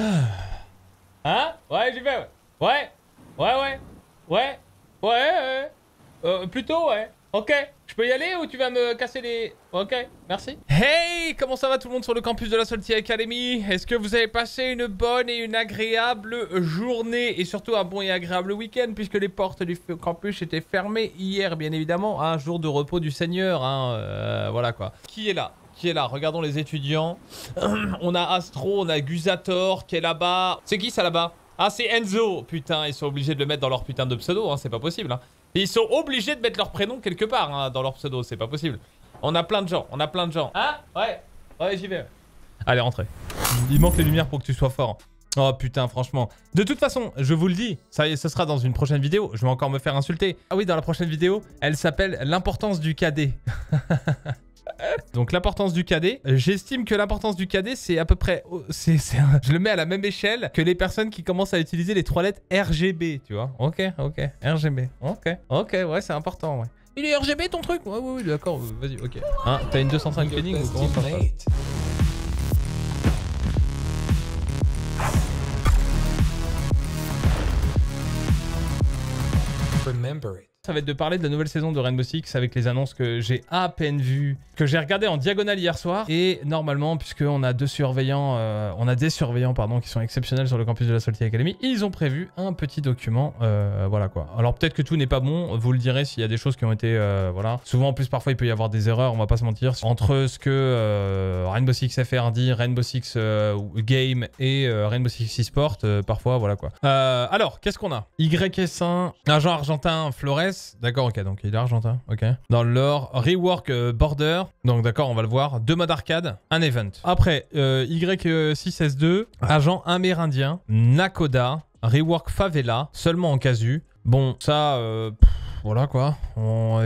Hein Ouais, j'y vais, ouais. Ouais, ouais, ouais. Ouais, ouais, Euh, plutôt, ouais. Ok, je peux y aller ou tu vas me casser les... Ok, merci. Hey, comment ça va tout le monde sur le campus de la Salty Academy Est-ce que vous avez passé une bonne et une agréable journée et surtout un bon et agréable week-end puisque les portes du campus étaient fermées hier, bien évidemment, un jour de repos du Seigneur, hein, euh, voilà quoi. Qui est là qui est là. Regardons les étudiants. on a Astro, on a Gusator qui est là-bas. C'est qui ça là-bas Ah, c'est Enzo. Putain, ils sont obligés de le mettre dans leur putain de pseudo. Hein, c'est pas possible. Hein. Ils sont obligés de mettre leur prénom quelque part hein, dans leur pseudo. C'est pas possible. On a plein de gens. On a plein de gens. Ah, Ouais. Ouais, j'y vais. Allez, rentrez. Il manque les lumières pour que tu sois fort. Oh putain, franchement. De toute façon, je vous le dis, ça, ce sera dans une prochaine vidéo. Je vais encore me faire insulter. Ah oui, dans la prochaine vidéo, elle s'appelle L'importance du cadet. Donc l'importance du cadet, j'estime que l'importance du cadet c'est à peu près, oh, je le mets à la même échelle que les personnes qui commencent à utiliser les trois lettres RGB, tu vois. Ok, ok, RGB, ok, ok, ouais c'est important, ouais. Il est RGB ton truc Ouais, ouais, d'accord, vas-y, ok. Hein, t'as une 205 penning ou comment ça Remember ça va être de parler de la nouvelle saison de Rainbow Six avec les annonces que j'ai à peine vues, que j'ai regardées en diagonale hier soir. Et normalement, puisqu'on a deux surveillants, euh, on a des surveillants pardon, qui sont exceptionnels sur le campus de la Salty Academy, ils ont prévu un petit document, euh, voilà quoi. Alors peut-être que tout n'est pas bon, vous le direz s'il y a des choses qui ont été, euh, voilà. Souvent en plus parfois il peut y avoir des erreurs, on va pas se mentir, entre ce que Rainbow Six FR dit, Rainbow Six Game et Rainbow Six eSport, parfois voilà quoi. alors qu'est-ce qu'on a YS1, agent argentin Flores D'accord, ok, donc il est argentin, ok. Dans le Rework euh, Border. Donc d'accord, on va le voir. Deux modes arcade, un event. Après, euh, Y6S2, agent amérindien, Nakoda, Rework Favela, seulement en casu. Bon, ça... Euh, voilà quoi.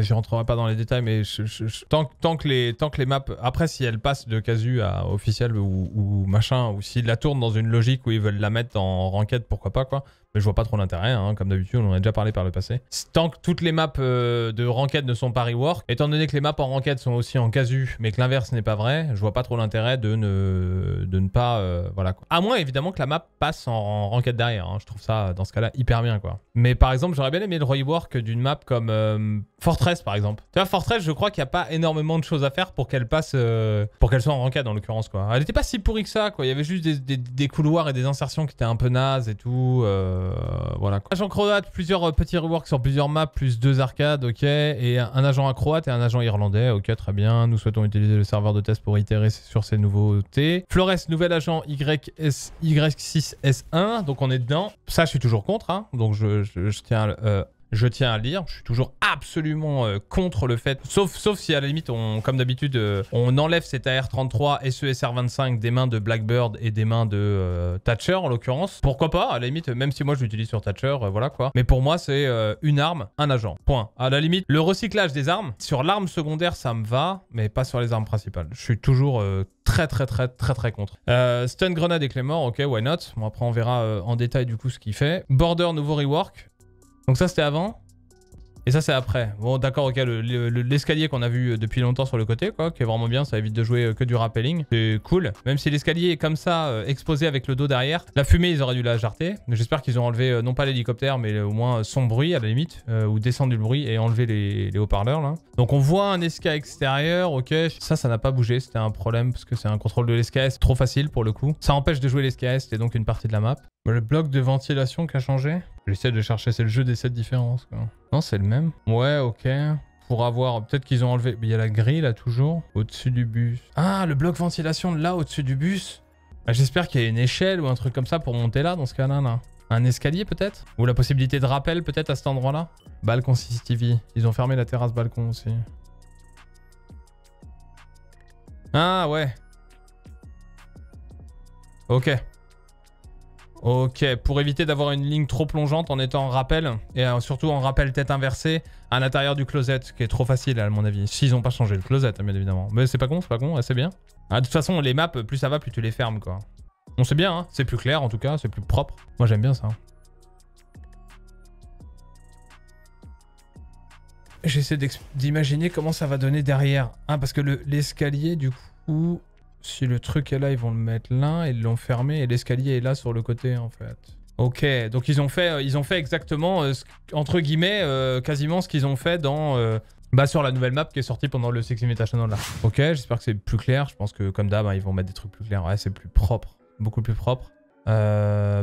J'y rentrerai pas dans les détails, mais Tant, que les, tant que les maps. Après, si elle passe de casu à officiel ou, ou machin, ou s'ils la tournent dans une logique où ils veulent la mettre en ranked, pourquoi pas quoi. Mais je vois pas trop l'intérêt, hein. comme d'habitude, on en a déjà parlé par le passé. Tant que toutes les maps euh, de ranked ne sont pas rework, étant donné que les maps en ranked sont aussi en casu, mais que l'inverse n'est pas vrai, je vois pas trop l'intérêt de ne, de ne pas... Euh, voilà quoi. À moins évidemment que la map passe en, ranked derrière, hein. je trouve ça dans ce cas-là hyper bien quoi. Mais par exemple, j'aurais bien aimé le rework d'une map comme euh, Fortress par exemple. Tu vois, Fortress, je crois qu'il n'y a pas énormément de choses à faire pour qu'elle passe... pour qu'elle soit en ranked en l'occurrence quoi. Elle était pas si pourrie que ça quoi, il y avait juste des, couloirs et des insertions qui étaient un peu nazes et tout... Euh, voilà. Agent croate, plusieurs euh, petits reworks sur plusieurs maps, plus deux arcades, ok. Et un agent croate et un agent irlandais, ok, très bien. Nous souhaitons utiliser le serveur de test pour itérer sur ces nouveautés. Flores, nouvel agent s Y6S1, donc on est dedans. Ça, je suis toujours contre, hein. donc je, je tiens euh, je tiens à lire. Je suis toujours absolument euh, contre le fait, sauf, sauf si à la limite, on, comme d'habitude, euh, on enlève cet AR-33 et ce SR-25 des mains de Blackbird et des mains de euh, Thatcher en l'occurrence. Pourquoi pas À la limite, même si moi je l'utilise sur Thatcher, voilà quoi. Mais pour moi, c'est une arme, un agent. Point. À la limite, le recyclage des armes, sur l'arme secondaire, ça me va, mais pas sur les armes principales. Je suis toujours très très très très très contre. Euh, stun Grenade et Claymore, ok, why not Bon après on verra en détail du coup ce qu'il fait. Border nouveau rework, donc ça, c'était avant. Et ça, c'est après. Bon, d'accord, ok, l'escalier le, qu'on a vu euh, depuis longtemps sur le côté, quoi, qui est vraiment bien, ça évite de jouer euh, que du rappelling. C'est cool. Même si l'escalier est comme ça, euh, exposé avec le dos derrière, la fumée, ils auraient dû la jarter. J'espère qu'ils ont enlevé, non pas l'hélicoptère, mais au moins son bruit, à la limite, ou descendu le bruit et enlevé les, les haut-parleurs, là. Donc on voit un SK extérieur, ok. Ça, ça n'a pas bougé, c'était un problème, parce que c'est un contrôle de l'SKS trop facile, pour le coup. Ça empêche de jouer l'SKS, c'était donc une partie de la map. Le bloc de ventilation qui a changé J'essaie de chercher, c'est le jeu des 7 différences. Quoi. Non, c'est le même. Ouais, ok. Pour avoir, peut-être qu'ils ont enlevé. Il y a la grille là toujours, au-dessus du bus. Ah, le bloc ventilation là, au-dessus du bus. Bah, j'espère qu'il y a une échelle ou un truc comme ça pour monter là, dans ce cas-là. Un escalier peut-être Ou la possibilité de rappel peut-être à cet endroit-là Balcon CCTV. Ils ont fermé la terrasse balcon aussi. Ah ouais. Ok. Ok, pour éviter d'avoir une ligne trop plongeante en étant en rappel, et euh, surtout en rappel tête inversée, à l'intérieur du closet, qui est trop facile à mon avis. S'ils n'ont pas changé le closet, bien évidemment. Mais c'est pas con, c'est pas con, c'est bien. Ah, de toute façon, les maps, plus ça va, plus tu les fermes, quoi. On sait bien, hein. c'est plus clair en tout cas, c'est plus propre. Moi j'aime bien ça. Hein. J'essaie d'imaginer comment ça va donner derrière. Ah, parce que l'escalier, du coup... Si le truc est là, ils vont le mettre là, ils l'ont fermé et l'escalier est là sur le côté en fait. Ok, donc ils ont fait, euh, ils ont fait exactement, euh, entre guillemets, euh, quasiment ce qu'ils ont fait dans, bah, sur la nouvelle map qui est sortie pendant le 6ème là. Ok, j'espère que c'est plus clair. Je pense que comme d'hab, hein, ils vont mettre des trucs plus clairs. Ouais, c'est plus propre, beaucoup plus propre.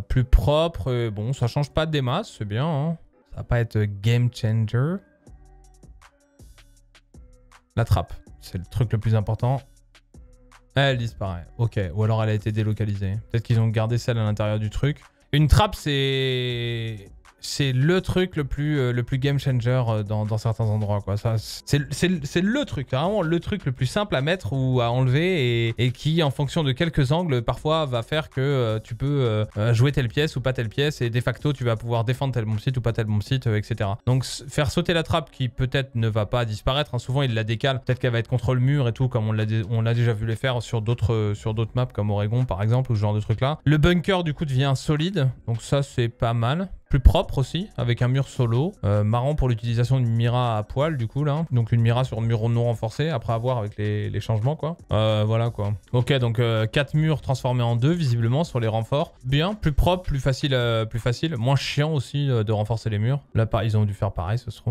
plus propre, bon, ça change pas des masses, c'est bien. Hein. Ça va pas être game changer. La trappe, c'est le truc le plus important. Elle disparaît. Ok. Ou alors elle a été délocalisée. Peut-être qu'ils ont gardé celle à l'intérieur du truc. Une trappe, c'est c'est le truc le plus, euh, le plus game changer euh, dans, certains endroits. Quoi. Ça, c'est, le truc, vraiment le truc le plus simple à mettre ou à enlever et, qui, en fonction de quelques angles, parfois va faire que euh, tu peux jouer telle pièce ou pas telle pièce et de facto, tu vas pouvoir défendre tel bon site ou pas tel bon site, etc. Donc, faire sauter la trappe qui peut-être ne va pas disparaître, hein, souvent il la décale, peut-être qu'elle va être contre le mur et tout, comme on l'a, on l'a déjà vu les faire sur d'autres, sur d'autres maps comme Oregon par exemple ou ce genre de truc là. Le bunker du coup devient solide, donc ça c'est pas mal plus propre aussi, avec un mur solo. Euh, marrant pour l'utilisation d'une Mira à poil, du coup, là. Donc une Mira sur un mur non renforcé, après avoir avec les, changements, quoi. Euh, voilà, quoi. Ok, donc euh, quatre murs transformés en deux visiblement, sur les renforts. Bien, plus propre, plus facile, plus facile. Moins chiant aussi de renforcer les murs. Là, ils ont dû faire pareil, ce se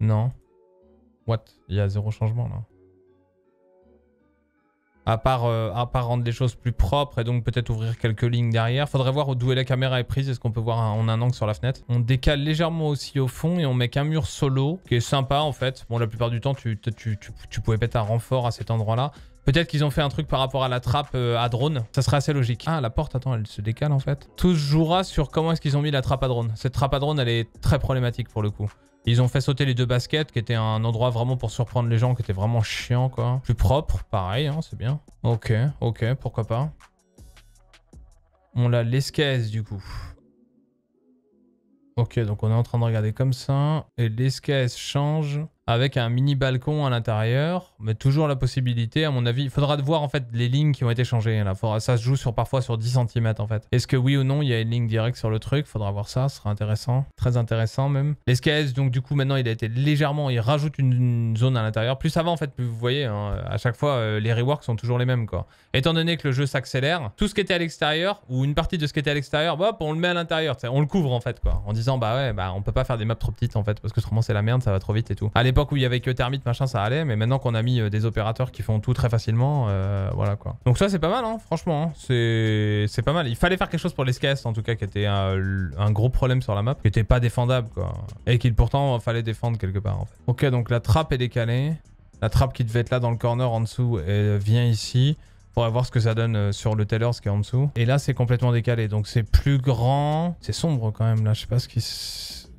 Non. What Il y a zéro changement, là. Euh, à part, rendre les choses plus propres et donc peut-être ouvrir quelques lignes derrière. Faudrait voir d'où est la caméra est prise. Est-ce qu'on peut voir en un angle sur la fenêtre On décale légèrement aussi au fond et on met qu'un mur solo qui est sympa en fait. Bon, la plupart du temps, tu, pouvais mettre un renfort à cet endroit-là. Peut-être qu'ils ont fait un truc par rapport à la trappe euh, à drone. Ça serait assez logique. Ah, la porte, attends, elle se décale en fait. Tout se jouera sur comment est-ce qu'ils ont mis la trappe à drone. Cette trappe à drone, elle est très problématique pour le coup. Ils ont fait sauter les deux baskets, qui était un endroit vraiment pour surprendre les gens, qui était vraiment chiant, quoi. Plus propre, pareil, hein, c'est bien. Ok, ok, pourquoi pas. On l'a l'escaise, du coup. Ok, donc on est en train de regarder comme ça. Et l'escaise change avec un mini balcon à l'intérieur, mais toujours la possibilité, à mon avis, il faudra de voir en fait les lignes qui ont été changées. Hein, là. ça se joue sur parfois sur 10 cm en fait. Est-ce que oui ou non, il y a une ligne directe sur le truc Faudra voir ça, ce sera intéressant, très intéressant même. L'escalade, donc du coup maintenant, il a été légèrement, il rajoute une, zone à l'intérieur. Plus avant en fait, plus vous voyez, hein, à chaque fois, euh, les reworks sont toujours les mêmes quoi. Étant donné que le jeu s'accélère, tout ce qui était à l'extérieur ou une partie de ce qui était à l'extérieur, bah, hop, on le met à l'intérieur, on le couvre en fait quoi, en disant bah ouais, bah on peut pas faire des maps trop petites en fait parce que autrement c'est la merde, ça va trop vite et tout. À où il y avait que Termite, machin, ça allait, mais maintenant qu'on a mis euh, des opérateurs qui font tout très facilement, euh, voilà quoi. Donc ça, c'est pas mal, hein, franchement. Hein. c'est C'est pas mal. Il fallait faire quelque chose pour les SKS, en tout cas, qui était un, gros problème sur la map, qui était pas défendable, quoi. Et qu'il pourtant fallait défendre quelque part, en fait. Ok, donc la trappe est décalée. La trappe qui devait être là dans le corner en dessous elle vient ici. pour voir ce que ça donne euh, sur le teller, ce qui est en dessous. Et là, c'est complètement décalé. Donc c'est plus grand. C'est sombre quand même là. Je sais pas ce qui...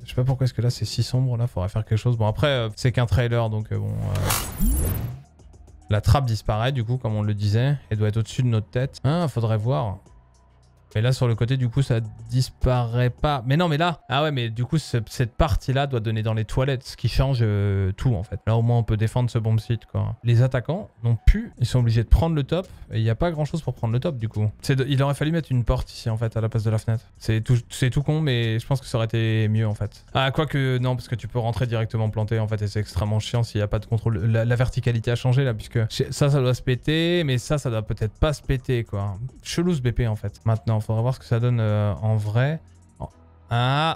Je sais pas pourquoi est-ce que là c'est si sombre, là faudrait faire quelque chose. Bon après euh, c'est qu'un trailer donc euh, bon... Euh, la trappe disparaît du coup comme on le disait Elle doit être au-dessus de notre tête. Hein, faudrait voir. Mais là, sur le côté, du coup, ça disparaît pas. Mais non, mais là, ah ouais, mais du coup, cette partie-là doit donner dans les toilettes, ce qui change euh, tout, en fait. Là, au moins, on peut défendre ce bomb site, quoi. Les attaquants n'ont plus... ils sont obligés de prendre le top, et il n'y a pas grand-chose pour prendre le top, du coup. c'est il aurait fallu mettre une porte ici, en fait, à la place de la fenêtre. C'est tout, tout con, mais je pense que ça aurait été mieux, en fait. Ah, que... non, parce que tu peux rentrer directement planté, en fait, et c'est extrêmement chiant s'il n'y a pas de contrôle. La, verticalité a changé, là, puisque ça, ça doit se péter, mais ça, ça doit peut-être pas se péter, quoi. Chelou ce BP, en fait, maintenant faudra voir ce que ça donne euh, en vrai. Ah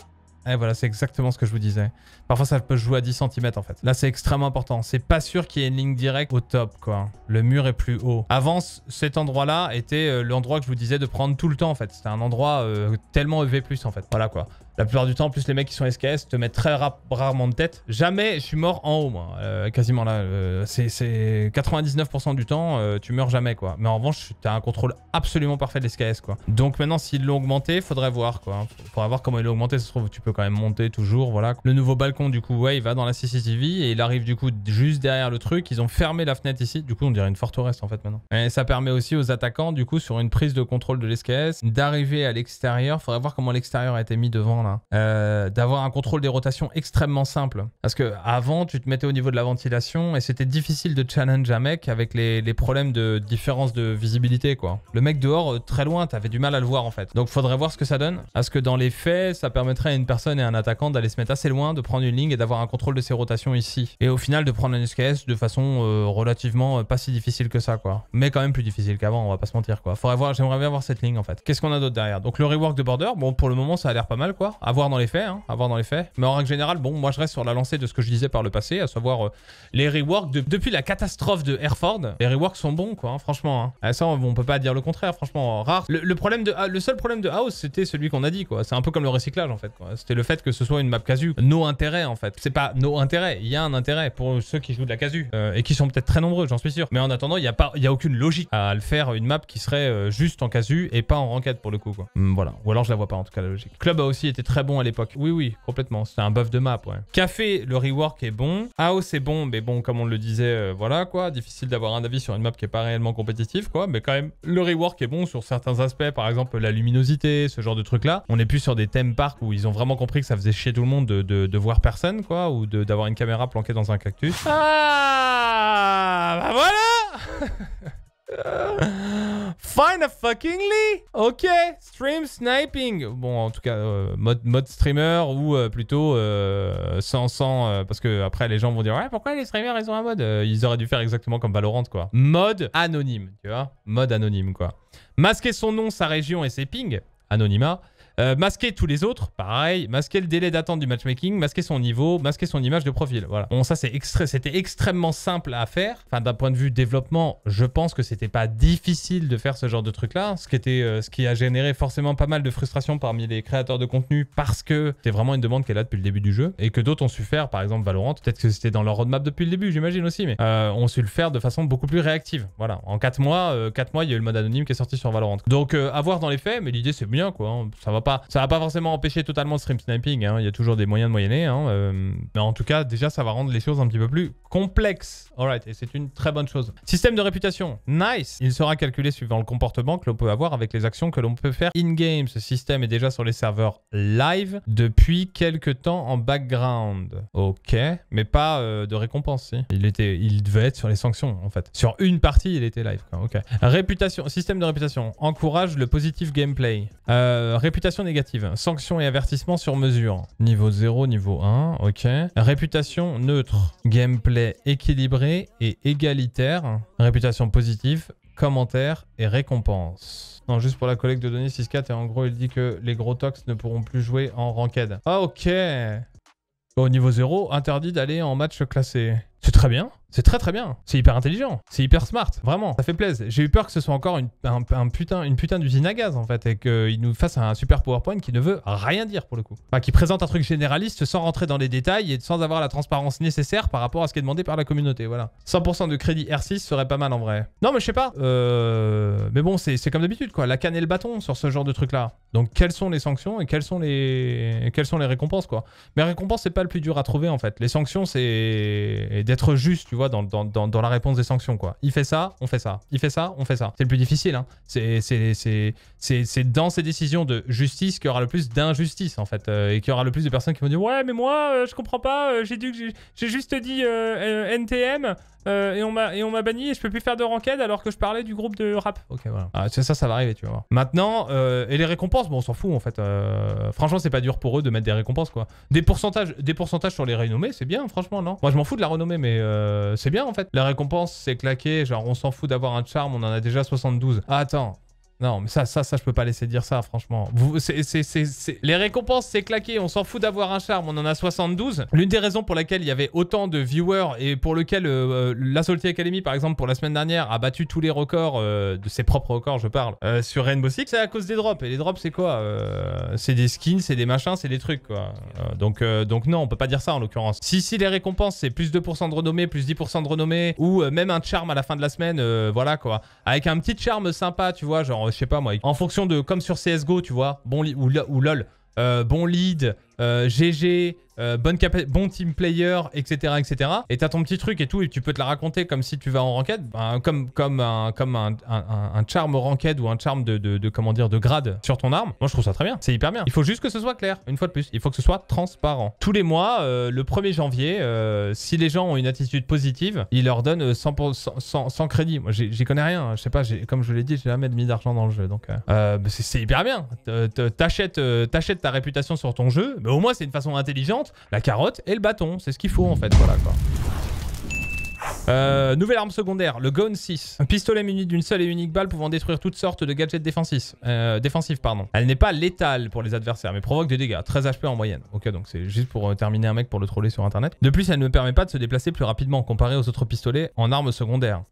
et voilà, c'est exactement ce que je vous disais. Parfois, ça peut jouer à 10 cm en fait. Là, c'est extrêmement important. C'est pas sûr qu'il y ait une ligne directe au top, quoi. Le mur est plus haut. Avant, cet endroit-là était euh, l'endroit que je vous disais de prendre tout le temps, en fait. C'était un endroit euh, tellement EV+, en fait. Voilà, quoi. La plupart du temps, plus, les mecs qui sont SKS te mettent très rarement de tête. Jamais, je suis mort en haut, moi. Euh, quasiment là. Euh, c'est 99% du temps, euh, tu meurs jamais, quoi. Mais en revanche, t'as un contrôle absolument parfait de l'SKS, quoi. Donc maintenant, s'ils l'ont augmenté, faudrait voir, quoi. Hein. Faudrait voir comment il l'ont augmenté. Ça se trouve, tu peux quand même monter toujours, voilà. Le nouveau balcon, du coup, ouais, il va dans la CCTV et il arrive, du coup, juste derrière le truc. Ils ont fermé la fenêtre ici. Du coup, on dirait une forteresse, en fait, maintenant. Et ça permet aussi aux attaquants, du coup, sur une prise de contrôle de l'SKS, d'arriver à l'extérieur. Faudrait voir comment l'extérieur a été mis devant, Hein. Euh, d'avoir un contrôle des rotations extrêmement simple. Parce que avant, tu te mettais au niveau de la ventilation et c'était difficile de challenge un mec avec les, problèmes de différence de visibilité, quoi. Le mec dehors, euh, très loin, t'avais du mal à le voir en fait. Donc faudrait voir ce que ça donne. Parce que dans les faits, ça permettrait à une personne et à un attaquant d'aller se mettre assez loin, de prendre une ligne et d'avoir un contrôle de ses rotations ici. Et au final, de prendre un SKS de façon euh, relativement pas si difficile que ça, quoi. Mais quand même plus difficile qu'avant, on va pas se mentir, quoi. Faudrait voir, j'aimerais bien voir cette ligne en fait. Qu'est-ce qu'on a d'autre derrière Donc le rework de border, bon, pour le moment, ça a l'air pas mal, quoi. À voir dans les faits, hein, à voir dans les faits. Mais en règle générale, bon, moi je reste sur la lancée de ce que je disais par le passé, à savoir euh, les reworks depuis la catastrophe de Airford. Les reworks sont bons, quoi, hein, franchement. Hein. Ah, ça, on, peut pas dire le contraire, franchement. Hein. Rare. Le, problème de, ah, le seul problème de House, c'était celui qu'on a dit, quoi. C'est un peu comme le recyclage, en fait. C'était le fait que ce soit une map casu. Nos intérêts, en fait. C'est pas nos intérêts. Il y a un intérêt pour ceux qui jouent de la casu euh, et qui sont peut-être très nombreux, j'en suis sûr. Mais en attendant, il n'y a pas, il y a aucune logique à le faire une map qui serait euh, juste en casu et pas en ranked pour le coup, quoi. Hmm, voilà. Ou alors je la vois pas en tout cas la logique. Club a aussi été très bon à l'époque. Oui, oui, complètement. C'est un buff de map, ouais. Café, le rework est bon. AO, c'est bon, mais bon, comme on le disait, euh, voilà quoi. Difficile d'avoir un avis sur une map qui est pas réellement compétitive, quoi. Mais quand même, le rework est bon sur certains aspects, par exemple la luminosité, ce genre de truc-là. On est plus sur des thèmes parcs où ils ont vraiment compris que ça faisait chier tout le monde de, de, de voir personne, quoi, ou d'avoir une caméra planquée dans un cactus. Ah Bah voilà Euh, find fuckingly Ok, stream sniping. Bon, en tout cas, euh, mode, mode, streamer ou euh, plutôt sans, sans parce que après les gens vont dire ouais pourquoi les streamers ils ont un mode Ils auraient dû faire exactement comme Valorant quoi. Mode anonyme, tu vois Mode anonyme quoi. Masquer son nom, sa région et ses pings, anonymat. Euh, masquer tous les autres, pareil. Masquer le délai d'attente du matchmaking, masquer son niveau, masquer son image de profil. Voilà. Bon, ça, c'est c'était extrêmement simple à faire. Enfin, d'un point de vue développement, je pense que c'était pas difficile de faire ce genre de truc-là. Hein. Ce qui euh, ce qui a généré forcément pas mal de frustration parmi les créateurs de contenu parce que c'était vraiment une demande qu'elle a depuis le début du jeu et que d'autres ont su faire. Par exemple, Valorant, peut-être que c'était dans leur roadmap depuis le début, j'imagine aussi, mais on euh, ont su le faire de façon beaucoup plus réactive. Voilà. En 4 mois, 4 mois, il y a eu le mode anonyme qui est sorti sur Valorant. Donc, avoir dans les faits, mais l'idée, c'est bien, quoi. Hein. Ça va ça va pas forcément empêcher totalement le stream sniping. Hein. Il y a toujours des moyens de moyenner. Hein, euh, mais en tout cas, déjà, ça va rendre les choses un petit peu plus complexes. right. et c'est une très bonne chose. Système de réputation. Nice. Il sera calculé suivant le comportement que l'on peut avoir avec les actions que l'on peut faire in-game. Ce système est déjà sur les serveurs live depuis quelques temps en background. Ok, mais pas euh, de récompense. Il, était, il devait être sur les sanctions, en fait. Sur une partie, il était live. Ok. Réputation. Système de réputation. Encourage le positif gameplay. Euh, réputation négative. Sanctions et avertissements sur mesure. Niveau 0, niveau 1, ok. Réputation neutre. Gameplay équilibré et égalitaire. Réputation positive, commentaires et récompenses. Non, juste pour la collecte de données 6-4 et en gros, il dit que les gros tox ne pourront plus jouer en ranked. Ah, ok Au niveau 0, interdit d'aller en match classé. C'est très bien c'est très très bien. C'est hyper intelligent. C'est hyper smart. Vraiment. Ça fait plaisir. J'ai eu peur que ce soit encore une, un, putain, une putain d'usine à gaz en fait. Et qu'il nous fasse un super PowerPoint qui ne veut rien dire pour le coup. Enfin, qui présente un truc généraliste sans rentrer dans les détails et sans avoir la transparence nécessaire par rapport à ce qui est demandé par la communauté. Voilà. 100% de crédit R6 serait pas mal en vrai. Non, mais je sais pas. Euh, mais bon, c'est comme d'habitude quoi. La canne et le bâton sur ce genre de truc là. Donc, quelles sont les sanctions et quelles sont les, quelles sont les récompenses quoi. Mais récompense, c'est pas le plus dur à trouver en fait. Les sanctions, c'est d'être juste, tu vois dans, la réponse des sanctions, quoi. Il fait ça, on fait ça. Il fait ça, on fait ça. C'est le plus difficile, hein. C'est dans ces décisions de justice qu'il y aura le plus d'injustice, en fait, euh, et qu'il y aura le plus de personnes qui vont dire « Ouais, mais moi, euh, je comprends pas, euh, j'ai juste dit NTM, euh, et on m'a banni et je peux plus faire de ranked alors que je parlais du groupe de rap. Ok, voilà. Ah, ça, ça va arriver, tu vas Maintenant, euh, et les récompenses, bon, on s'en fout en fait. Euh, franchement, c'est pas dur pour eux de mettre des récompenses, quoi. Des pourcentages, des pourcentages sur les renommées, c'est bien, franchement, non Moi, je m'en fous de la renommée, mais c'est bien en fait. La récompense, c'est claqué, genre on s'en fout d'avoir un charme, on en a déjà 72. Ah, attends, non, mais ça, ça, ça, je peux pas laisser dire ça, franchement. Vous, Les récompenses, c'est claqué. On s'en fout d'avoir un charme. On en a 72. L'une des raisons pour laquelle il y avait autant de viewers et pour lequel euh, euh, la Salty Academy, par exemple, pour la semaine dernière, a battu tous les records, euh, de ses propres records, je parle, sur Rainbow Six, c'est à cause des drops. Et les drops, c'est quoi C'est des skins, c'est des machins, c'est des trucs, quoi. donc, donc non, on peut pas dire ça, en l'occurrence. Si, si les récompenses, c'est plus 2% de renommée, plus 10% de renommée, ou même un charme à la fin de la semaine, voilà, quoi. Avec un petit charme sympa, tu vois, genre je sais pas moi, en fonction de, comme sur CSGO, tu vois, bon ou, ou LOL, euh, bon lead, GG, euh, euh, bon team player, etc. etc. Et t'as ton petit truc et tout, et tu peux te la raconter comme si tu vas en ranked, ben, comme, comme, un, comme un, charme ranked ou un charme de, de, comment dire, de grade sur ton arme. Moi, je trouve ça très bien. C'est hyper bien. Il faut juste que ce soit clair, une fois de plus. Il faut que ce soit transparent. Tous les mois, euh, le 1er janvier, si les gens ont une attitude positive, ils leur donnent 100, 100, crédits. Moi, j'y connais rien. Hein. Je sais pas, comme je l'ai dit, j'ai jamais mis d'argent dans le jeu. Donc, bah, c'est hyper bien. T'achètes ta réputation sur ton jeu, mais au moins, c'est une façon intelligente. La carotte et le bâton, c'est ce qu'il faut en fait. Voilà quoi. Euh, nouvelle arme secondaire, le Gone 6. Un pistolet muni d'une seule et unique balle pouvant détruire toutes sortes de gadgets défensifs. Euh, pardon. Elle n'est pas létale pour les adversaires, mais provoque des dégâts. 13 HP en moyenne. Ok, donc c'est juste pour euh, terminer un mec pour le troller sur internet. De plus, elle ne permet pas de se déplacer plus rapidement comparé aux autres pistolets en arme secondaire.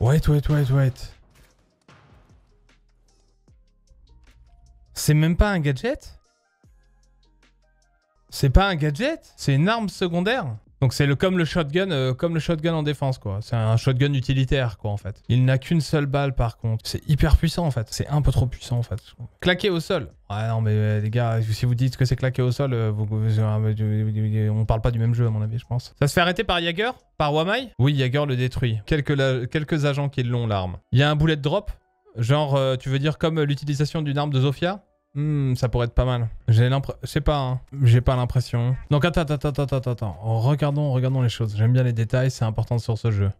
Wait, wait, wait, wait. C'est même pas un gadget C'est pas un gadget C'est une arme secondaire donc c'est le, comme le shotgun, euh, comme le shotgun en défense quoi. C'est un shotgun utilitaire quoi en fait. Il n'a qu'une seule balle par contre. C'est hyper puissant en fait. C'est un peu trop puissant en fait. Claquer au sol. Ouais non mais euh, les gars, si vous dites que c'est claquer au sol, euh, vous, on parle pas du même jeu à mon avis je pense. Ça se fait arrêter par Jagger Par Wamai Oui Jagger le détruit. Quelques, quelques agents qui l'ont l'arme. Il y a un bullet drop Genre, tu veux dire comme l'utilisation d'une arme de Zofia Hmm, ça pourrait être pas mal. J'ai l'impression... Je sais pas, hein. J'ai pas l'impression. Donc attends, attends, attends, attends, attends. Oh, regardons, regardons les choses. J'aime bien les détails, c'est important sur ce jeu.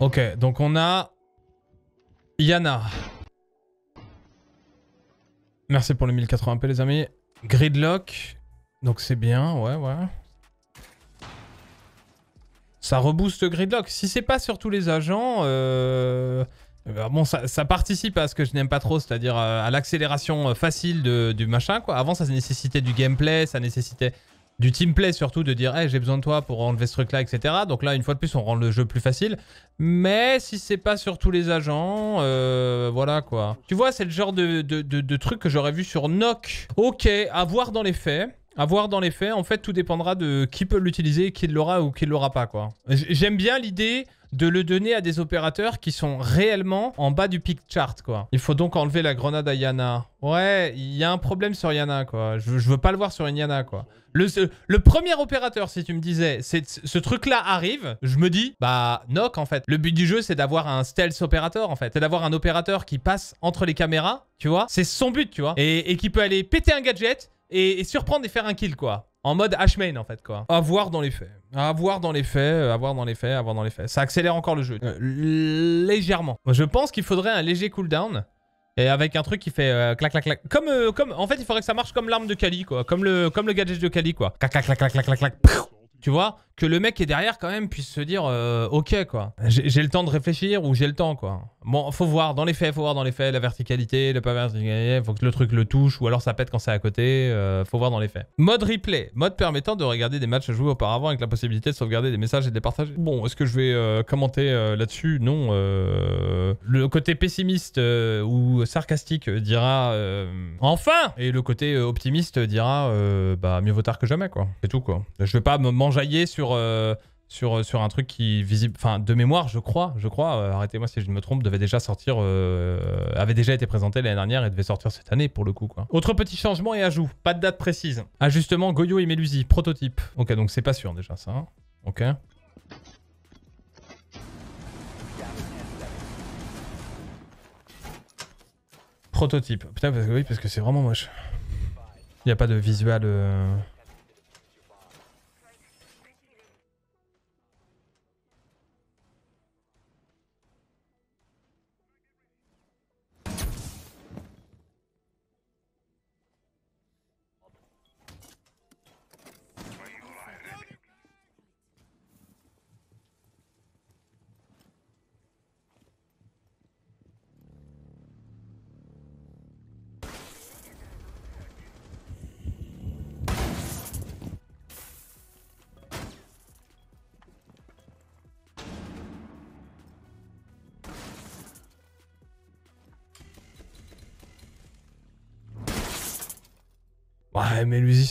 Ok, donc on a... Yana. Merci pour les 1080p les amis. Gridlock. Donc c'est bien, ouais, ouais. Ça rebooste Gridlock. Si c'est pas sur tous les agents, euh bon, ça, participe à ce que je n'aime pas trop, c'est-à-dire euh, à, l'accélération euh, facile du machin. Quoi. Avant, ça nécessitait du gameplay, ça nécessitait du teamplay surtout, de dire hey, eh, j'ai besoin de toi pour enlever ce truc-là, etc. Donc là, une fois de plus, on rend le jeu plus facile. Mais si c'est pas sur tous les agents, euh, voilà quoi. Tu vois, c'est le genre de, truc que j'aurais vu sur Nock. Ok, à voir dans les faits. À voir dans les faits, en fait, tout dépendra de qui peut l'utiliser, qui l'aura ou qui l'aura pas, quoi. J'aime bien l'idée de le donner à des opérateurs qui sont réellement en bas du pic chart, quoi. Il faut donc enlever la grenade à Yana. Ouais, il y a un problème sur Yana, quoi. Je, veux pas le voir sur une Yana, quoi. Le, premier opérateur, si tu me disais, ce truc-là arrive, je me dis, bah, knock, en fait. Le but du jeu, c'est d'avoir un stealth opérateur, en fait. C'est d'avoir un opérateur qui passe entre les caméras, tu vois. C'est son but, tu vois. Et, qui peut aller péter un gadget et surprendre et faire un kill, quoi en mode H-Main en fait quoi. À voir dans les faits. À voir dans les faits, euh, à voir dans les faits, avoir dans les faits. Ça accélère encore le jeu. légèrement. Je pense qu'il faudrait un léger cooldown. Et avec un truc qui fait euh, clac clac clac. Comme, euh, comme, en fait, il faudrait que ça marche comme l'arme de Kali quoi. Comme le, comme le gadget de Kali quoi. Clac clac clac clac clac clac. clac. Tu vois que le mec qui est derrière quand même puisse se dire euh, ok quoi j'ai le temps de réfléchir ou j'ai le temps quoi bon faut voir dans les faits faut voir dans les faits la verticalité le pas verticalité faut que le truc le touche ou alors ça pète quand c'est à côté euh, faut voir dans les faits mode replay mode permettant de regarder des matchs joués auparavant avec la possibilité de sauvegarder des messages et de les partager bon est-ce que je vais euh, commenter là-dessus non le côté pessimiste ou sarcastique dira enfin et le côté optimiste dira bah mieux vaut tard que jamais quoi c'est tout quoi je vais pas me m'enjailler sur sur, euh, euh, sur, un truc qui visible, enfin de mémoire, je crois, je crois. Euh, arrêtez-moi si je ne me trompe, devait déjà sortir, avait déjà été présenté l'année dernière et devait sortir cette année pour le coup. Quoi. Autre petit changement et ajout, pas de date précise. Ajustement Goyo et Melusi, prototype. Ok, donc c'est pas sûr déjà ça. Hein. ok. Prototype. Putain, parce que, oui, parce que c'est vraiment moche. Il n'y a pas de visuel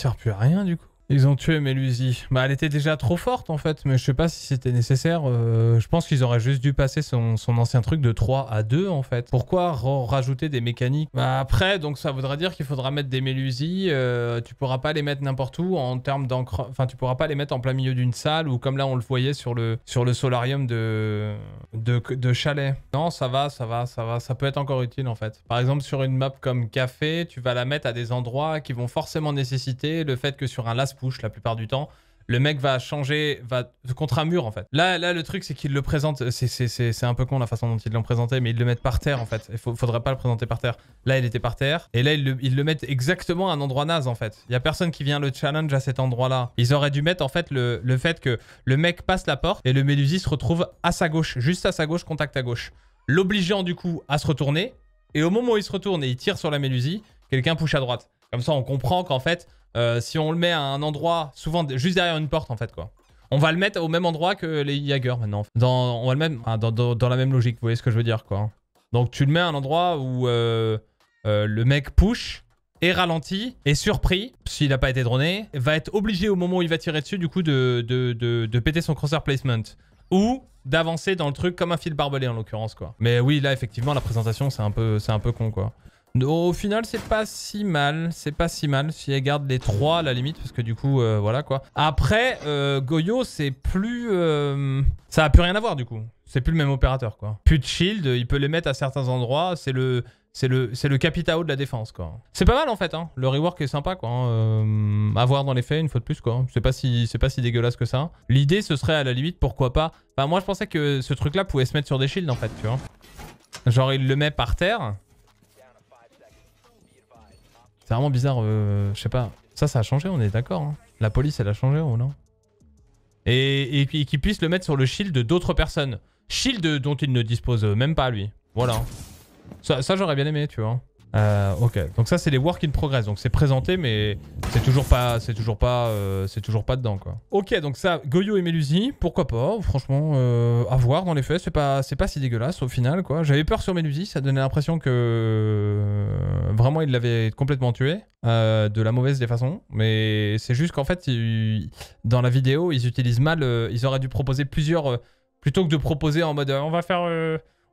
sert plus à rien du coup. Ils ont tué Mélusie. Bah, elle était déjà trop forte en fait, mais je sais pas si c'était nécessaire. Euh, je pense qu'ils auraient juste dû passer son, son, ancien truc de 3 à 2 en fait. Pourquoi rajouter des mécaniques bah, Après, donc ça voudra dire qu'il faudra mettre des Mélusies. Euh, tu pourras pas les mettre n'importe où en termes d'encre. Enfin, tu pourras pas les mettre en plein milieu d'une salle ou comme là on le voyait sur le, sur le solarium de, de, chalet. Non, ça va, ça va, ça va. Ça peut être encore utile en fait. Par exemple, sur une map comme café, tu vas la mettre à des endroits qui vont forcément nécessiter le fait que sur un last la plupart du temps. Le mec va changer, va contre un mur en fait. Là, là le truc c'est qu'il le présente, c'est un peu con la façon dont ils l'ont présenté, mais ils le mettent par terre en fait. Il faudrait pas le présenter par terre. Là, il était par terre, et là, ils le, mettent exactement à un endroit naze en fait. Il y a personne qui vient le challenge à cet endroit-là. Ils auraient dû mettre en fait le, fait que le mec passe la porte et le mélusie se retrouve à sa gauche, juste à sa gauche, contact à gauche. L'obligeant du coup à se retourner, et au moment où il se retourne et il tire sur la Mélusie, quelqu'un push à droite. Comme ça, on comprend qu'en fait, euh, si on le met à un endroit, souvent juste derrière une porte en fait quoi. On va le mettre au même endroit que les Jaggers maintenant. Dans, on va dans, la même logique, vous voyez ce que je veux dire quoi. Donc tu le mets à un endroit où euh, euh, le mec push, est ralenti, est surpris, s'il n'a pas été droné, va être obligé au moment où il va tirer dessus du coup de, péter son crosser placement. Ou d'avancer dans le truc comme un fil barbelé en l'occurrence quoi. Mais oui là effectivement la présentation c'est un, peu, un peu con quoi au final, c'est pas si mal. C'est pas si mal si elle garde les trois à la limite, parce que du coup, euh, voilà quoi. Après, euh, Goyo, c'est plus... Euh, ça a plus rien à voir du coup. C'est plus le même opérateur quoi. Plus de shield, il peut les mettre à certains endroits. C'est le... C'est le, le capitao de la défense, quoi. C'est pas mal, en fait, hein. Le rework est sympa, quoi. Hein. Euh, dans les faits, une fois de plus, quoi. C'est pas, si, pas si dégueulasse que ça. L'idée, ce serait, à la limite, pourquoi pas... Enfin, moi, je pensais que ce truc-là pouvait se mettre sur des shields, en fait, tu vois. Genre, il le met par terre. C'est vraiment bizarre, euh, je sais pas. Ça, ça a changé, on est d'accord. Hein. La police, elle a changé ou non Et, et, puisse le mettre sur le shield d'autres personnes. Shield dont il ne dispose même pas, lui. Voilà. ça j'aurais bien aimé, tu vois. Euh, ok, donc ça c'est les work in progress, donc c'est présenté mais c'est toujours pas, c'est toujours pas, euh, c'est toujours pas dedans quoi. Ok, donc ça, Goyo et Melusi, pourquoi pas, hein, franchement, euh, à voir dans les faits, c'est pas, c'est pas si dégueulasse au final quoi. J'avais peur sur Melusi, ça donnait l'impression que euh, vraiment il l'avait complètement tué, de la mauvaise des façons, mais c'est juste qu'en fait, dans la vidéo, ils utilisent mal, ils auraient dû proposer plusieurs, plutôt que de proposer en mode on va faire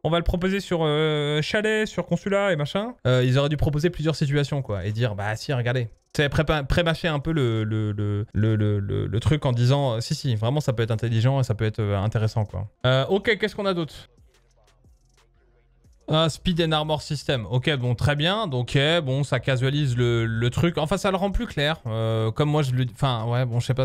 on va le proposer sur euh, chalet, sur consulat et machin. Euh, ils auraient dû proposer plusieurs situations, quoi, et dire, bah si, regardez. C'est pré-mâcher un peu le le, le, truc en disant, euh, si, si, vraiment, ça peut être intelligent et ça peut être intéressant, quoi. ok, qu'est-ce qu'on a d'autre ah, Speed and Armor System. Ok, bon, très bien. Donc, bon, ça casualise le, truc. Enfin, ça le rend plus clair. comme moi, je le... Enfin, ouais, bon, je sais pas.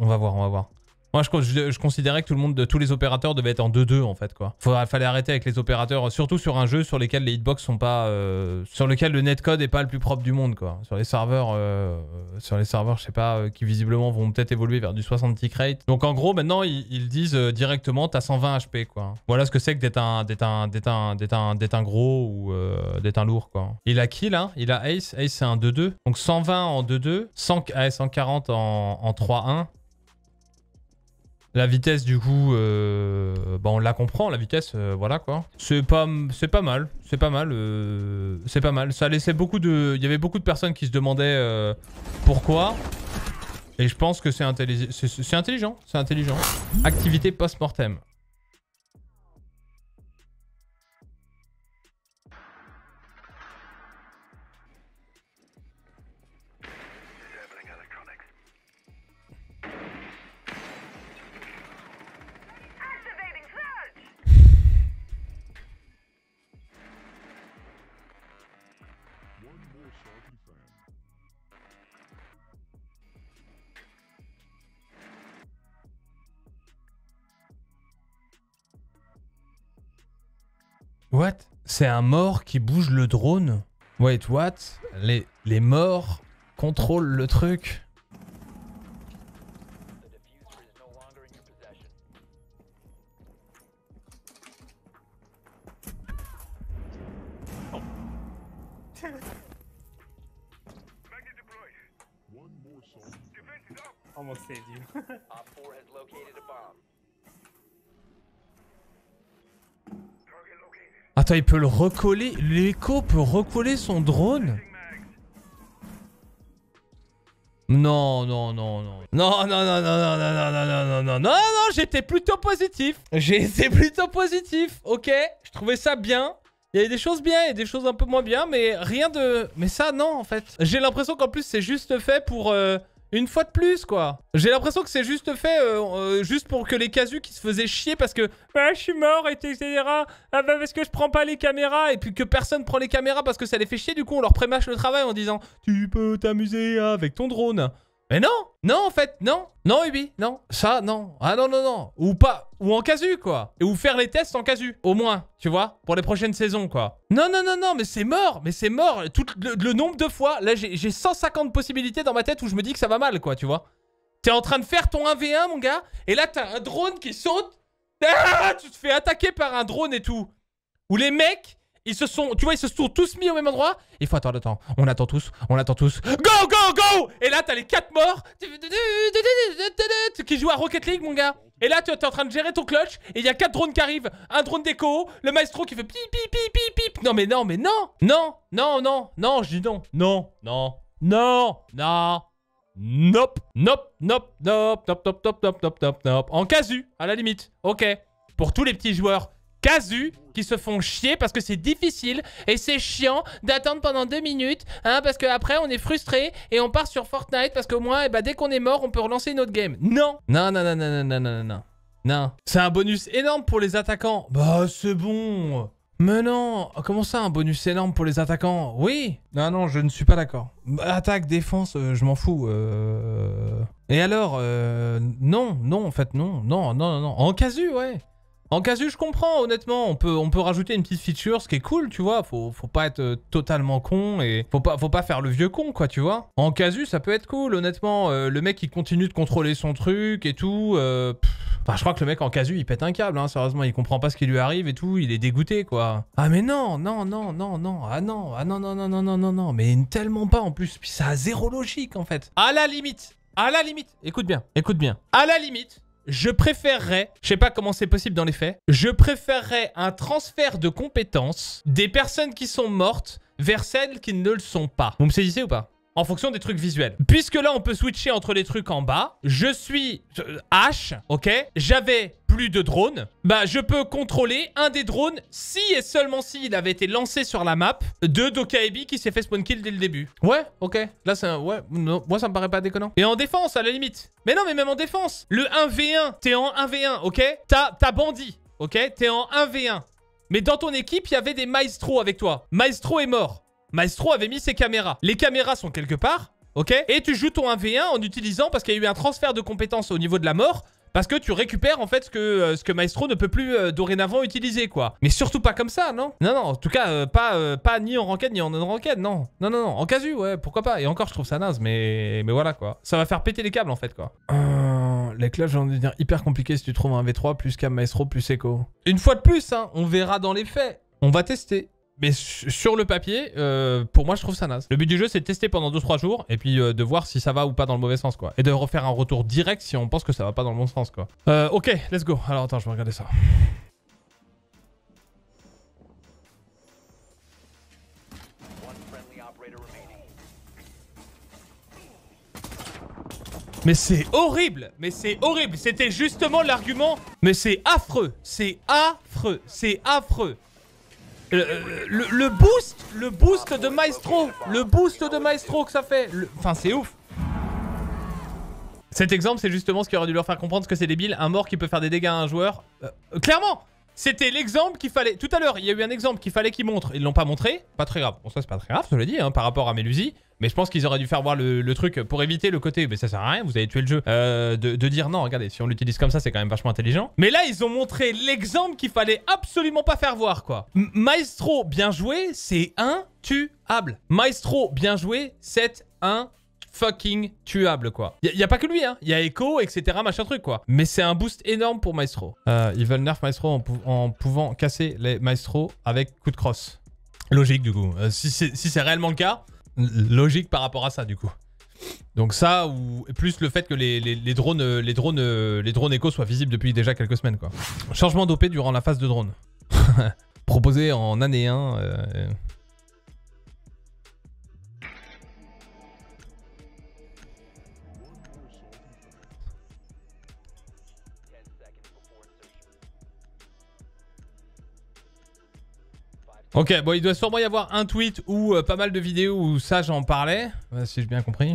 On va voir, on va voir. Moi, je, considérais que tout le monde, tous les opérateurs devaient être en 2-2 en fait quoi. Ah, fallait arrêter avec les opérateurs, euh, surtout sur un jeu sur lequel les hitbox sont pas, euh, sur lequel le netcode est pas le plus propre du monde quoi. Sur les serveurs, euh, sur les serveurs, je sais pas, qui visiblement vont peut-être évoluer vers du 60 rate. Donc en gros, maintenant ils, disent directement t'as 120 HP quoi. Voilà ce que c'est que d'être un, d'être un, gros ou d'être un lourd quoi. Il a kill hein, il a ace, ace c'est un 2-2. Donc 120 en 2-2, 140 ah, en, en 3-1. La vitesse, du coup, euh, bah, on la comprend, la vitesse, euh, voilà quoi. C'est pas, c'est pas mal, c'est pas mal, euh, c'est pas mal. Ça laissait beaucoup de... Il y avait beaucoup de personnes qui se demandaient pourquoi. Et je pense que c'est intelligent, c'est intelligent. Activité post-mortem. What C'est un mort qui bouge le drone Wait, what les, les morts contrôlent le truc Almost oh, saved you. Op 4 has located a bomb. Attends, il peut le recoller. L'écho peut recoller son drone non, non, non, non. Non, non, non, non, non, non, non, non, non, non, non, non, j'étais plutôt positif. J'étais plutôt positif, ok Je trouvais ça bien. Il y a des choses bien et des choses un peu moins bien, mais rien de... Mais ça, non, en fait. J'ai l'impression qu'en plus, c'est juste fait pour... Euh, une fois de plus, quoi. J'ai l'impression que c'est juste fait euh, euh, juste pour que les casus qui se faisaient chier parce que ah, je suis mort, etc. Ah bah parce que je prends pas les caméras et puis que personne prend les caméras parce que ça les fait chier. Du coup, on leur prémâche le travail en disant tu peux t'amuser avec ton drone. Mais non Non, en fait, non Non, Ubi, non Ça, non Ah non, non, non Ou pas Ou en casu, quoi Et ou faire les tests en casu, au moins, tu vois Pour les prochaines saisons, quoi. Non, non, non, non, mais c'est mort Mais c'est mort Tout le, nombre de fois, là, j'ai 150 possibilités dans ma tête où je me dis que ça va mal, quoi, tu vois T'es en train de faire ton 1v1, mon gars, et là, t'as un drone qui saute ah, Tu te fais attaquer par un drone et tout Ou les mecs ils se sont, tu vois, ils se sont tous mis au même endroit. Il faut attendre, attends. On attend tous, on attend tous. Go, go, go Et là, t'as les quatre morts qui jouent à Rocket League, mon gars. Et là, tu es en train de gérer ton clutch et il y a quatre drones qui arrivent. Un drone déco, le maestro qui fait pip, pip, pip, pip, pip. Non, mais non, mais non Non, non, non, non, je dis non. Non, non, non, non. Nope, nope, nope, nope, nope, nope, nope, nope, nope, nope. En casu, à la limite. Ok. Pour tous les petits joueurs casu qui se font chier parce que c'est difficile et c'est chiant d'attendre pendant deux minutes hein, parce qu'après on est frustré et on part sur Fortnite parce qu'au moins eh ben, dès qu'on est mort on peut relancer une autre game. Non Non, non, non, non, non, non, non, non. Non. C'est un bonus énorme pour les attaquants. Bah c'est bon mais non oh, Comment ça, un bonus énorme pour les attaquants Oui Non, non, je ne suis pas d'accord. Attaque, défense, euh, je m'en fous. Euh. Et alors euh, Non, non, en fait, non. Non, non, non, non. En casu, ouais en casu, je comprends, honnêtement, on peut, on peut rajouter une petite feature, ce qui est cool, tu vois, faut, faut pas être euh, totalement con et faut pas, faut pas faire le vieux con, quoi, tu vois. En casu, ça peut être cool, honnêtement, euh, le mec, il continue de contrôler son truc et tout, euh, Enfin, je crois que le mec en casu, il pète un câble, hein, sérieusement, il comprend pas ce qui lui arrive et tout, il est dégoûté, quoi. Ah mais non, non, non, non, non, ah non, ah non, non, non, non, non, non, non, mais tellement pas en plus, puis ça a zéro logique, en fait. À la limite, à la limite, écoute bien, écoute bien, à la limite, je préférerais, je sais pas comment c'est possible dans les faits, je préférerais un transfert de compétences des personnes qui sont mortes vers celles qui ne le sont pas. Vous me saisissez ou pas en fonction des trucs visuels. Puisque là, on peut switcher entre les trucs en bas. Je suis euh, H, ok J'avais plus de drones. Bah, je peux contrôler un des drones si et seulement s'il il avait été lancé sur la map de Dokaebi qui s'est fait spawn kill dès le début. Ouais, ok. Là, c'est un... Ouais, moi, ça me paraît pas déconnant. Et en défense, à la limite. Mais non, mais même en défense. Le 1v1, t'es en 1v1, ok T'as bandit, ok T'es en 1v1. Mais dans ton équipe, il y avait des maestros avec toi. Maestro est mort. Maestro avait mis ses caméras. Les caméras sont quelque part, ok Et tu joues ton 1v1 en utilisant, parce qu'il y a eu un transfert de compétences au niveau de la mort, parce que tu récupères en fait ce que, euh, ce que Maestro ne peut plus euh, dorénavant utiliser quoi. Mais surtout pas comme ça, non Non, non, en tout cas, euh, pas, pas ni en ranked ni en non-ranked, non. Non, non, non, en casu, ouais, pourquoi pas. Et encore, je trouve ça naze, mais, mais voilà quoi. Ça va faire péter les câbles en fait quoi. les clubs, j'ai envie de dire hyper compliqué si tu trouves un V3 plus Cam Maestro plus Echo. Une fois de plus, hein, on verra dans les faits. On va tester. Mais sur le papier, euh, pour moi, je trouve ça naze. Le but du jeu, c'est de tester pendant 2-3 jours et puis euh, de voir si ça va ou pas dans le mauvais sens, quoi. Et de refaire un retour direct si on pense que ça va pas dans le bon sens, quoi. Euh, ok, let's go. Alors attends, je vais regarder ça. Mais c'est horrible Mais c'est horrible C'était justement l'argument... Mais c'est affreux C'est affreux C'est affreux le, boost Le boost de Maestro Le boost de Maestro que ça fait Enfin, c'est ouf Cet exemple, c'est justement ce qui aurait dû leur faire comprendre que c'est débile, un mort qui peut faire des dégâts à un joueur. Euh, euh, clairement c'était l'exemple qu'il fallait. Tout à l'heure, il y a eu un exemple qu'il fallait qu'ils montrent. Ils l'ont pas montré. Pas très grave. Bon, ça, c'est pas très grave, je le dis, par rapport à Melusi. Mais je pense qu'ils auraient dû faire voir le, truc pour éviter le côté, mais ça sert à rien, vous avez tué le jeu, euh, de, dire non, regardez, si on l'utilise comme ça, c'est quand même vachement intelligent. Mais là, ils ont montré l'exemple qu'il fallait absolument pas faire voir, quoi. Maestro, bien joué, c'est un tuable. Maestro, bien joué, c'est un fucking tuable, quoi. Il a, pas que lui, hein. Il y a Echo, etc., machin truc, quoi. Mais c'est un boost énorme pour Maestro. Euh, ils veulent nerf Maestro en, pouvant casser les Maestro avec coup de crosse. Logique, du coup. Euh, si c'est réellement le cas, logique par rapport à ça, du coup. Donc ça, ou plus le fait que les, drones, les drones, les drones éco soient visibles depuis déjà quelques semaines, quoi. Changement d'OP durant la phase de drone. Proposé en année 1. Ok, bon, il doit sûrement y avoir un tweet ou euh, pas mal de vidéos où ça, j'en parlais, euh, si j'ai bien compris.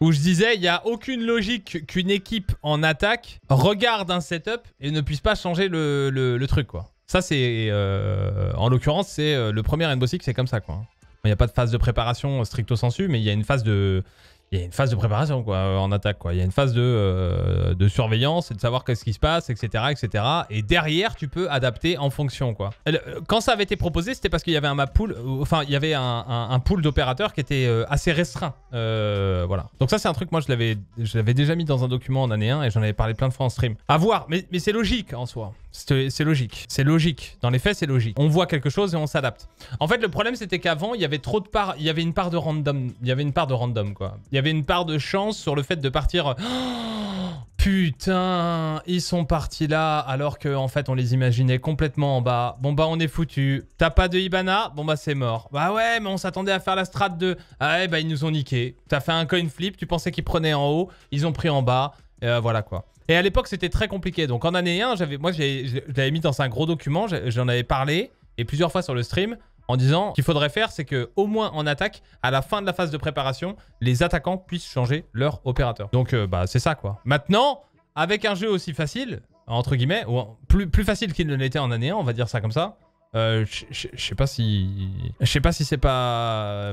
Où je disais, il n'y a aucune logique qu'une équipe en attaque regarde un setup et ne puisse pas changer le, le, truc, quoi. Ça, c'est... Euh, en l'occurrence, c'est le premier Rainbow Six, c'est comme ça, quoi. Il n'y a pas de phase de préparation stricto sensu, mais il y a une phase de il y a une phase de préparation quoi, euh, en attaque. Quoi. Il y a une phase de, euh, de surveillance et de savoir qu'est-ce qui se passe, etc., etc. Et derrière, tu peux adapter en fonction. Quoi. Euh, quand ça avait été proposé, c'était parce qu'il y avait un map pool, enfin, il y avait un, pool d'opérateurs qui était assez restreint. voilà. Donc ça, c'est un truc, moi, je l'avais déjà mis dans un document en année 1 et j'en avais parlé plein de fois en stream. À voir, mais, mais c'est logique en soi. C'est logique. C'est logique. Dans les faits, c'est logique. On voit quelque chose et on s'adapte. En fait, le problème, c'était qu'avant, il y avait trop de parts. Il y avait une part de random. Il y avait une part de random, quoi. Il y avait une part de chance sur le fait de partir. Oh, putain, ils sont partis là alors que en fait on les imaginait complètement en bas. Bon bah on est foutu. T'as pas de Ibana Bon bah c'est mort. Bah ouais, mais on s'attendait à faire la strat de. Ah ouais, eh, bah ils nous ont niqué. T'as fait un coin flip, tu pensais qu'ils prenaient en haut, ils ont pris en bas. Et euh, voilà quoi. Et à l'époque, c'était très compliqué. Donc en année 1, moi, je l'avais mis dans un gros document, j'en avais parlé, et plusieurs fois sur le stream, en disant qu'il faudrait faire, c'est que au moins en attaque, à la fin de la phase de préparation, les attaquants puissent changer leur opérateur. Donc euh, bah c'est ça quoi. Maintenant, avec un jeu aussi facile, entre guillemets, ou plus, facile qu'il ne l'était en année 1, on va dire ça comme ça, euh, je sais pas si... Je sais pas si c'est pas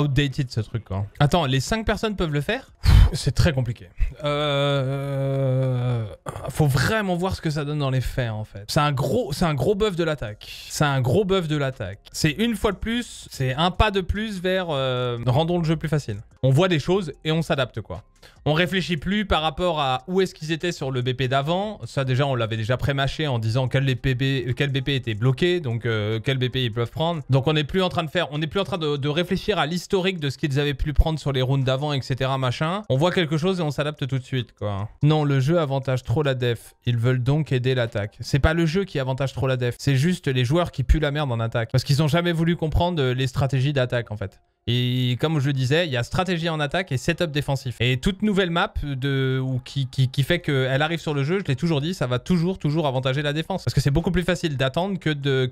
outdated ce truc. Quoi. Attends, les 5 personnes peuvent le faire C'est très compliqué. Euh... Faut vraiment voir ce que ça donne dans les faits en fait. C'est un gros, c'est un gros buff de l'attaque. C'est un gros buff de l'attaque. C'est une fois de plus, c'est un pas de plus vers euh, rendons le jeu plus facile. On voit des choses et on s'adapte quoi. On réfléchit plus par rapport à où est-ce qu'ils étaient sur le BP d'avant. Ça déjà, on l'avait déjà prémâché en disant quel BP, quel BP était bloqué, donc euh, quel BP ils peuvent prendre. Donc on n'est plus en train de faire, on n'est plus en train de, réfléchir à l'historique de ce qu'ils avaient pu prendre sur les rounds d'avant, etc. Machin. On voit quelque chose et on s'adapte tout de suite, quoi. Non, le jeu avantage trop la def. Ils veulent donc aider l'attaque. C'est pas le jeu qui avantage trop la def, c'est juste les joueurs qui puent la merde en attaque parce qu'ils ont jamais voulu comprendre euh, les stratégies d'attaque en fait. Et comme je le disais, il y a stratégie en attaque et setup défensif. Et toute nouvelle map de, qui, fait qu'elle arrive sur le jeu, je l'ai toujours dit, ça va toujours, toujours avantager la défense. Parce que c'est beaucoup plus facile d'attendre que de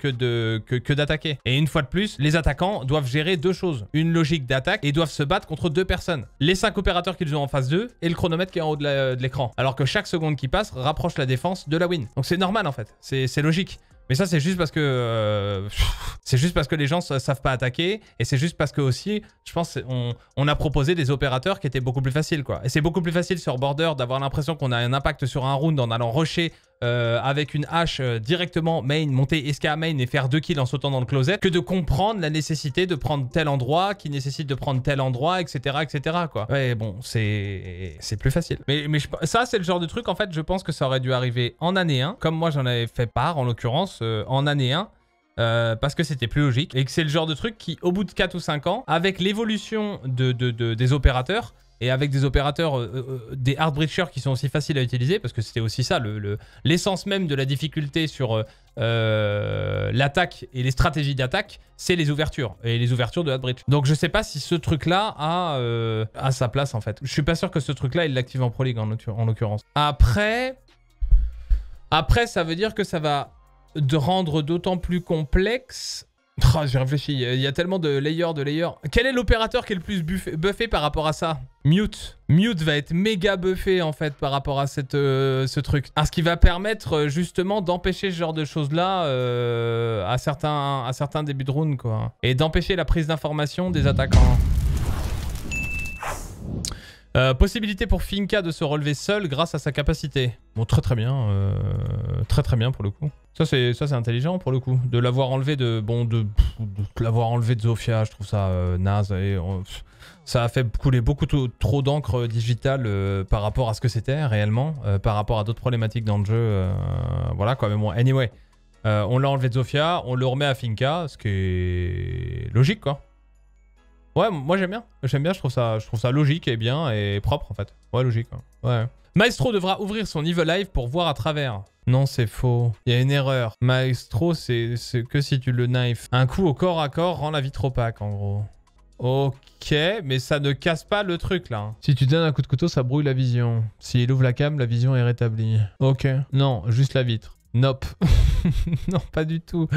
que d'attaquer. Et une fois de plus, les attaquants doivent gérer deux choses. Une logique d'attaque et doivent se battre contre deux personnes. Les cinq opérateurs qu'ils ont en face d'eux et le chronomètre qui est en haut de l'écran. Alors que chaque seconde qui passe rapproche la défense de la win. Donc c'est normal en fait, c'est logique. Mais ça, c'est juste parce que euh, c'est juste parce que les gens savent pas attaquer et c'est juste parce que aussi, je pense, on, a proposé des opérateurs qui étaient beaucoup plus faciles quoi. Et c'est beaucoup plus facile sur Border d'avoir l'impression qu'on a un impact sur un round en allant rusher euh, avec une hache euh, directement main, monter esca main et faire deux kills en sautant dans le closet, que de comprendre la nécessité de prendre tel endroit, qui nécessite de prendre tel endroit, etc. etc. quoi. Ouais, bon, c'est plus facile. Mais, mais ça, c'est le genre de truc, en fait, je pense que ça aurait dû arriver en année 1, comme moi j'en avais fait part, en l'occurrence, euh, en année 1. parce que c'était plus logique et que c'est le genre de truc qui, au bout de 4 ou 5 ans, avec l'évolution de, des opérateurs, et avec des opérateurs, euh, euh, des hard qui sont aussi faciles à utiliser, parce que c'était aussi ça, l'essence même de la difficulté sur euh, l'attaque et les stratégies d'attaque, c'est les ouvertures, et les ouvertures de hard Donc je sais pas si ce truc-là a, sa place en fait. Je suis pas sûr que ce truc-là, il l'active en Pro League en, l'occurrence. Après... Après, ça veut dire que ça va de rendre d'autant plus complexe Oh, j'ai réfléchi, il y, a, tellement de layers, de layers. Quel est l'opérateur qui est le plus buffé par rapport à ça Mute. Mute va être méga buffé en fait par rapport à cette, euh, ce truc. Ah, ce qui va permettre euh, justement d'empêcher ce genre de choses-là euh, à, certains, à certains débuts de round quoi. Et d'empêcher la prise d'information des attaquants. Euh, possibilité pour Finca de se relever seul grâce à sa capacité. Bon, très très bien. Euh, très très bien pour le coup. Ça, c'est ça c'est intelligent pour le coup. De l'avoir enlevé de... Bon, de, l'avoir enlevé de Zofia, je trouve ça euh, naze. Et, ça a fait couler beaucoup trop d'encre digitale par rapport à ce que c'était réellement, par rapport à d'autres problématiques dans le jeu. voilà quoi, mais bon, anyway. on l'a enlevé de Zofia, on le remet à Finca, ce qui est logique quoi. Ouais, moi j'aime bien. J'aime bien, je trouve, ça, je trouve ça logique et bien et propre en fait. Ouais, logique. Hein. Ouais. Maestro devra ouvrir son Evil Live pour voir à travers. Non, c'est faux. Il y a une erreur. Maestro, c'est que si tu le knife. Un coup au corps à corps rend la vitre opaque en gros. Ok, mais ça ne casse pas le truc là. Si tu donnes un coup de couteau, ça brouille la vision. S'il ouvre la cam, la vision est rétablie. Ok. Non, juste la vitre. Nope. non, pas du tout.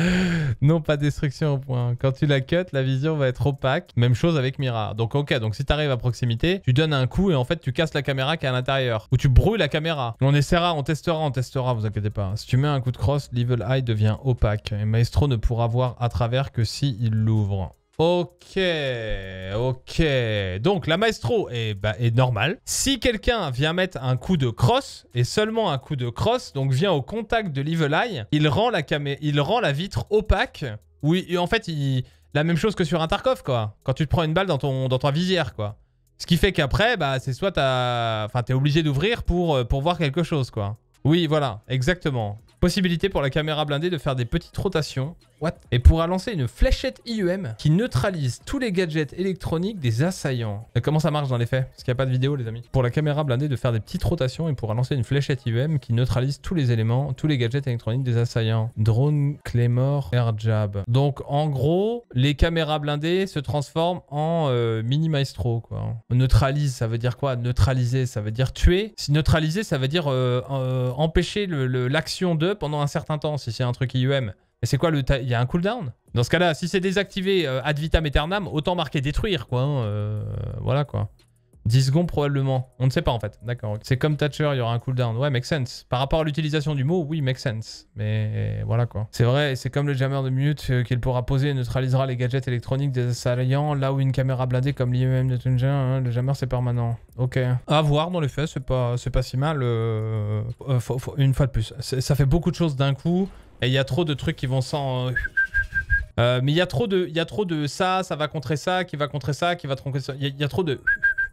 Non, pas destruction au point. Quand tu la cut, la vision va être opaque. Même chose avec Mira, Donc ok, donc si t'arrives à proximité, tu donnes un coup et en fait tu casses la caméra qui est à l'intérieur. Ou tu brûles la caméra. On essaiera, on testera, on testera, vous inquiétez pas. Si tu mets un coup de cross, l'Evil Eye devient opaque. Et Maestro ne pourra voir à travers que si il l'ouvre. Ok, ok. Donc la maestro est, bah, est normale. Si quelqu'un vient mettre un coup de crosse, et seulement un coup de crosse, donc vient au contact de l'Evil Eye, il rend la, il rend la vitre opaque. Oui, en fait, la même chose que sur un Tarkov, quoi. Quand tu te prends une balle dans, ton, dans ta visière, quoi. Ce qui fait qu'après, bah, c'est soit Enfin, t'es obligé d'ouvrir pour, euh, pour voir quelque chose, quoi. Oui, voilà, exactement. Possibilité pour la caméra blindée de faire des petites rotations. Et pourra lancer une fléchette IEM qui neutralise tous les gadgets électroniques des assaillants. comment ça marche dans les faits Parce qu'il n'y a pas de vidéo, les amis. Pour la caméra blindée de faire des petites rotations, il pourra lancer une fléchette IEM qui neutralise tous les éléments, tous les gadgets électroniques des assaillants. Drone, Claymore, Airjab. Donc en gros, les caméras blindées se transforment en euh, mini maestro. Quoi. Neutralise, ça veut dire quoi Neutraliser, ça veut dire tuer. neutraliser, ça veut dire euh, euh, empêcher l'action le, d'eux pendant un certain temps, si c'est un truc IEM c'est quoi le... Il y a un cooldown Dans ce cas-là, si c'est désactivé euh, ad vitam aeternam, autant marquer détruire, quoi. Hein, euh, voilà, quoi. 10 secondes probablement. On ne sait pas en fait. D'accord. C'est comme Thatcher, il y aura un cooldown. Ouais, makes sense. Par rapport à l'utilisation du mot, oui, makes sense. Mais voilà quoi. C'est vrai, c'est comme le jammer de mute euh, qu'il pourra poser et neutralisera les gadgets électroniques des assaillants là où une caméra blindée comme l'IMM de Tunja, hein, le jammer c'est permanent. Ok. À voir dans les faits, c'est pas, pas si mal. une fois de plus. Ça fait beaucoup de choses d'un coup. Et il y a trop de trucs qui vont sans... Euh, euh, mais il y a trop de, il y a trop de ça, ça va contrer ça, qui va contrer ça, qui va tronquer ça. Il y, a trop de.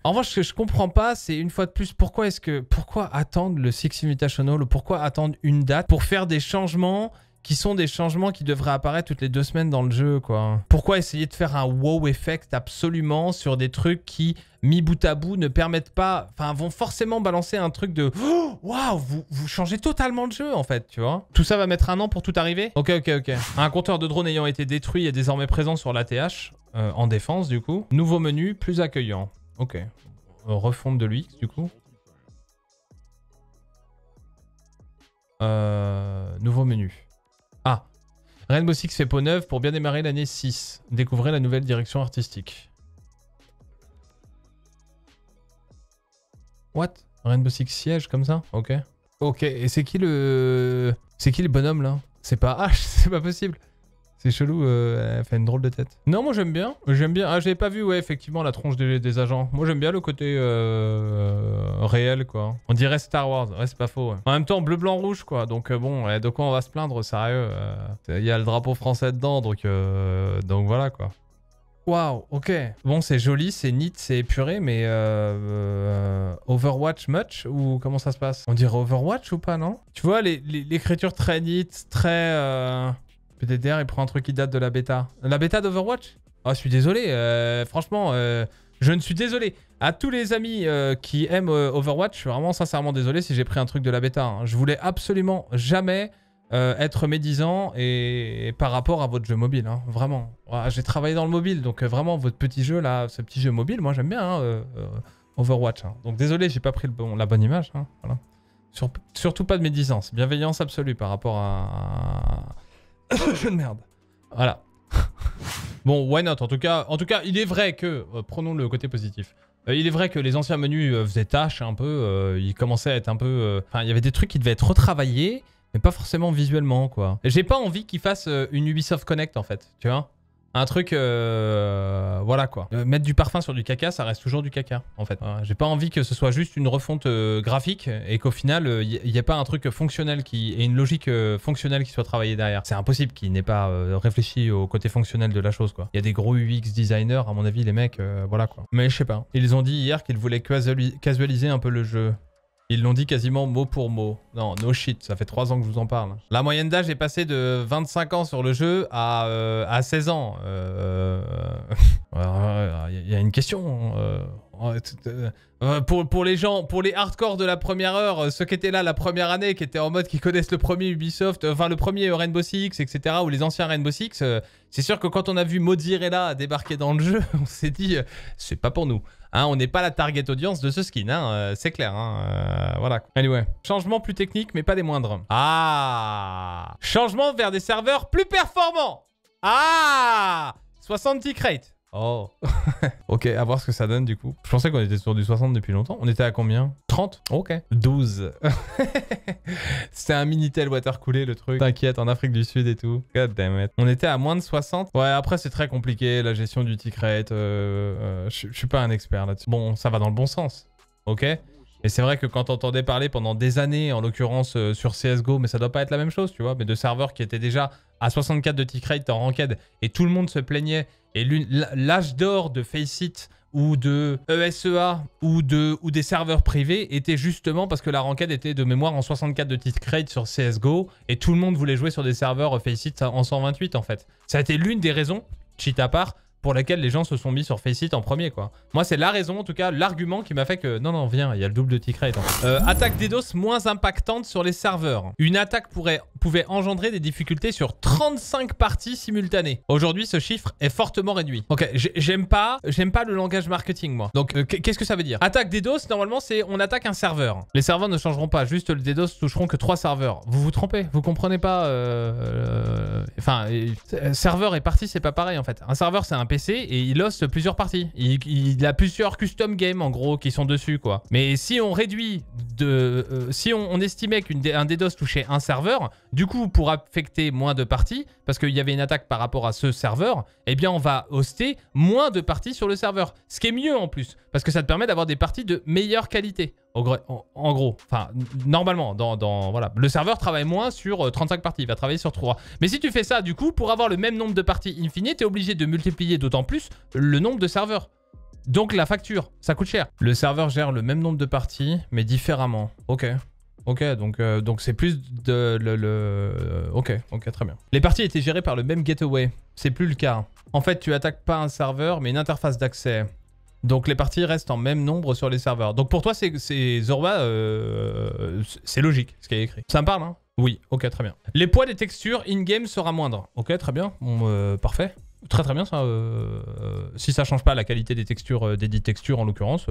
En revanche, ce que je comprends pas, c'est une fois de plus pourquoi est-ce que pourquoi attendre le Six Invitational ou pourquoi attendre une date pour faire des changements qui sont des changements qui devraient apparaître toutes les deux semaines dans le jeu, quoi. Pourquoi essayer de faire un wow effect absolument sur des trucs qui, mis bout à bout, ne permettent pas... Enfin, vont forcément balancer un truc de... Oh, waouh, wow, vous, changez totalement le jeu, en fait, tu vois. Tout ça va mettre un an pour tout arriver Ok, ok, ok. Un compteur de drone ayant été détruit est désormais présent sur l'ATH, euh, en défense, du coup. Nouveau menu, plus accueillant. Ok. Euh, refonte de lui, du coup. Euh, nouveau menu. Ah Rainbow Six fait peau neuve pour bien démarrer l'année 6. Découvrez la nouvelle direction artistique. What Rainbow Six siège comme ça Ok. Ok, et c'est qui le... C'est qui le bonhomme là C'est pas H, c'est pas possible. C'est chelou, euh, elle fait une drôle de tête. Non, moi j'aime bien. J'aime bien. Ah, j'ai pas vu, ouais, effectivement, la tronche des, agents. Moi j'aime bien le côté euh, euh, réel, quoi. On dirait Star Wars. Ouais, c'est pas faux. En même temps, bleu, blanc, rouge, quoi. Donc bon, de quoi on va se plaindre, sérieux. Il y a le drapeau français dedans, donc, donc voilà, quoi. Waouh, ok. Bon, c'est joli, c'est neat, c'est épuré, mais Overwatch much ou comment ça se passe On dirait Overwatch ou pas, non Tu vois, l'écriture très neat, très... DDR il prend un truc qui date de la bêta. La bêta d'Overwatch ah, je suis désolé. Euh, franchement, euh, je ne suis désolé. À tous les amis euh, qui aiment Overwatch, je suis vraiment sincèrement désolé si j'ai pris un truc de la bêta. Hein. Je voulais absolument jamais être médisant et, par rapport à votre jeu mobile. Hein. Vraiment. Ah, j'ai travaillé dans le mobile, donc vraiment, votre petit jeu là, ce petit jeu mobile, moi j'aime bien hein, Overwatch. Donc désolé, j'ai pas pris le bon, la bonne image. surtout pas de médisance, bienveillance absolue par rapport à, jeu de merde. Voilà. bon, why not en tout, cas, en tout cas, il est vrai que... Euh, prenons le côté positif. Euh, il est vrai que les anciens menus euh, faisaient tâche un peu. ils commençaient à être un peu... Enfin, il y avait des trucs qui devaient être retravaillés, mais pas forcément visuellement, quoi. J'ai pas envie qu'ils fassent une Ubisoft Connect, en fait, tu vois un truc, euh, voilà quoi. Euh, mettre du parfum sur du caca, ça reste toujours du caca, en fait. Euh, j'ai pas envie que ce soit juste une refonte graphique et qu'au final, il n'y ait pas un truc fonctionnel qui et une logique fonctionnelle qui soit travaillée derrière. C'est impossible qu'il n'ait pas réfléchi au côté fonctionnel de la chose, quoi. Il y a des gros UX designers, à mon avis, les mecs, voilà quoi. Mais je sais pas. Ils ont dit hier qu'ils voulaient casualiser un peu le jeu. Ils l'ont dit quasiment mot pour mot. Non, no shit, ça fait 3 ans que je vous en parle. La moyenne d'âge est passée de 25 ans sur le jeu à, 16 euh, ans. Euh, euh, Il y a une question. Hein, pour, pour, les gens, pour les hardcore de la première heure, ceux qui étaient là la première année, qui étaient en mode qui connaissent le premier Ubisoft, enfin le premier Rainbow Six, etc., ou les anciens Rainbow Six, c'est sûr que quand on a vu Mozirella débarquer dans le jeu, on s'est dit, c'est pas pour nous. Hein, on n'est pas la target audience de ce skin, hein, euh, c'est clair. Hein, euh, voilà. Anyway. Changement plus technique, mais pas des moindres. Ah Changement vers des serveurs plus performants Ah 70 crates. Oh. ok, à voir ce que ça donne du coup. Je pensais qu'on était sur du 60 depuis longtemps. On était à combien 30 Ok. 12. C'était un mini Minitel water coulé le truc. T'inquiète, en Afrique du Sud et tout. God damn it. On était à moins de 60. Ouais, après c'est très compliqué, la gestion du ticket. Euh, euh, je suis pas un expert là-dessus. Bon, ça va dans le bon sens. Ok et c'est vrai que quand on entendait parler pendant des années, en l'occurrence euh, sur CSGO, mais ça doit pas être la même chose, tu vois, mais de serveurs qui étaient déjà à 64 de tick rate en ranked et tout le monde se plaignait. Et l'âge d'or de Faceit ou de ESEA ou, de, ou des serveurs privés était justement parce que la ranked était de mémoire en 64 de tick rate sur CSGO et tout le monde voulait jouer sur des serveurs Faceit en 128 en fait. Ça a été l'une des raisons, cheat à part, pour laquelle les gens se sont mis sur Faceit en premier, quoi. Moi, c'est la raison, en tout cas, l'argument qui m'a fait que... Non, non, viens, il y a le double de t hein. Euh, attaque DDoS moins impactante sur les serveurs. Une attaque pourrait, pouvait engendrer des difficultés sur 35 parties simultanées. Aujourd'hui, ce chiffre est fortement réduit. Ok, j'aime pas, j'aime pas le langage marketing, moi. Donc, euh, qu'est-ce que ça veut dire Attaque DDoS, normalement, c'est on attaque un serveur. Les serveurs ne changeront pas, juste le DDoS toucheront que 3 serveurs. Vous vous trompez, vous comprenez pas... Euh, euh, enfin, serveur et partie, c'est pas pareil, en fait. Un serveur, c'est un et il host plusieurs parties. Il, a plusieurs custom games en gros qui sont dessus quoi. Mais si on réduit de... Euh, si on, on estimait qu'un DDoS touchait un serveur, du coup pour affecter moins de parties, parce qu'il y avait une attaque par rapport à ce serveur, eh bien on va hoster moins de parties sur le serveur. Ce qui est mieux en plus, parce que ça te permet d'avoir des parties de meilleure qualité. En gros, enfin, normalement, dans, dans, voilà. le serveur travaille moins sur 35 euh, parties, il va travailler sur 3. Mais si tu fais ça, du coup, pour avoir le même nombre de parties infinies, t'es obligé de multiplier d'autant plus le nombre de serveurs. Donc la facture, ça coûte cher. Le serveur gère le même nombre de parties, mais différemment. Ok. Ok, donc euh, donc c'est plus de le, le, euh, Ok, ok, très bien. Les parties étaient gérées par le même gateway. C'est plus le cas. En fait, tu attaques pas un serveur, mais une interface d'accès. Donc les parties restent en même nombre sur les serveurs. Donc pour toi, c'est Zorba, euh, c'est logique ce qui a écrit. Ça me parle, hein Oui, ok, très bien. Les poids des textures in-game sera moindre. Ok, très bien, euh, parfait. Très très bien ça. Euh, si ça change pas la qualité des textures, des dites textures en l'occurrence.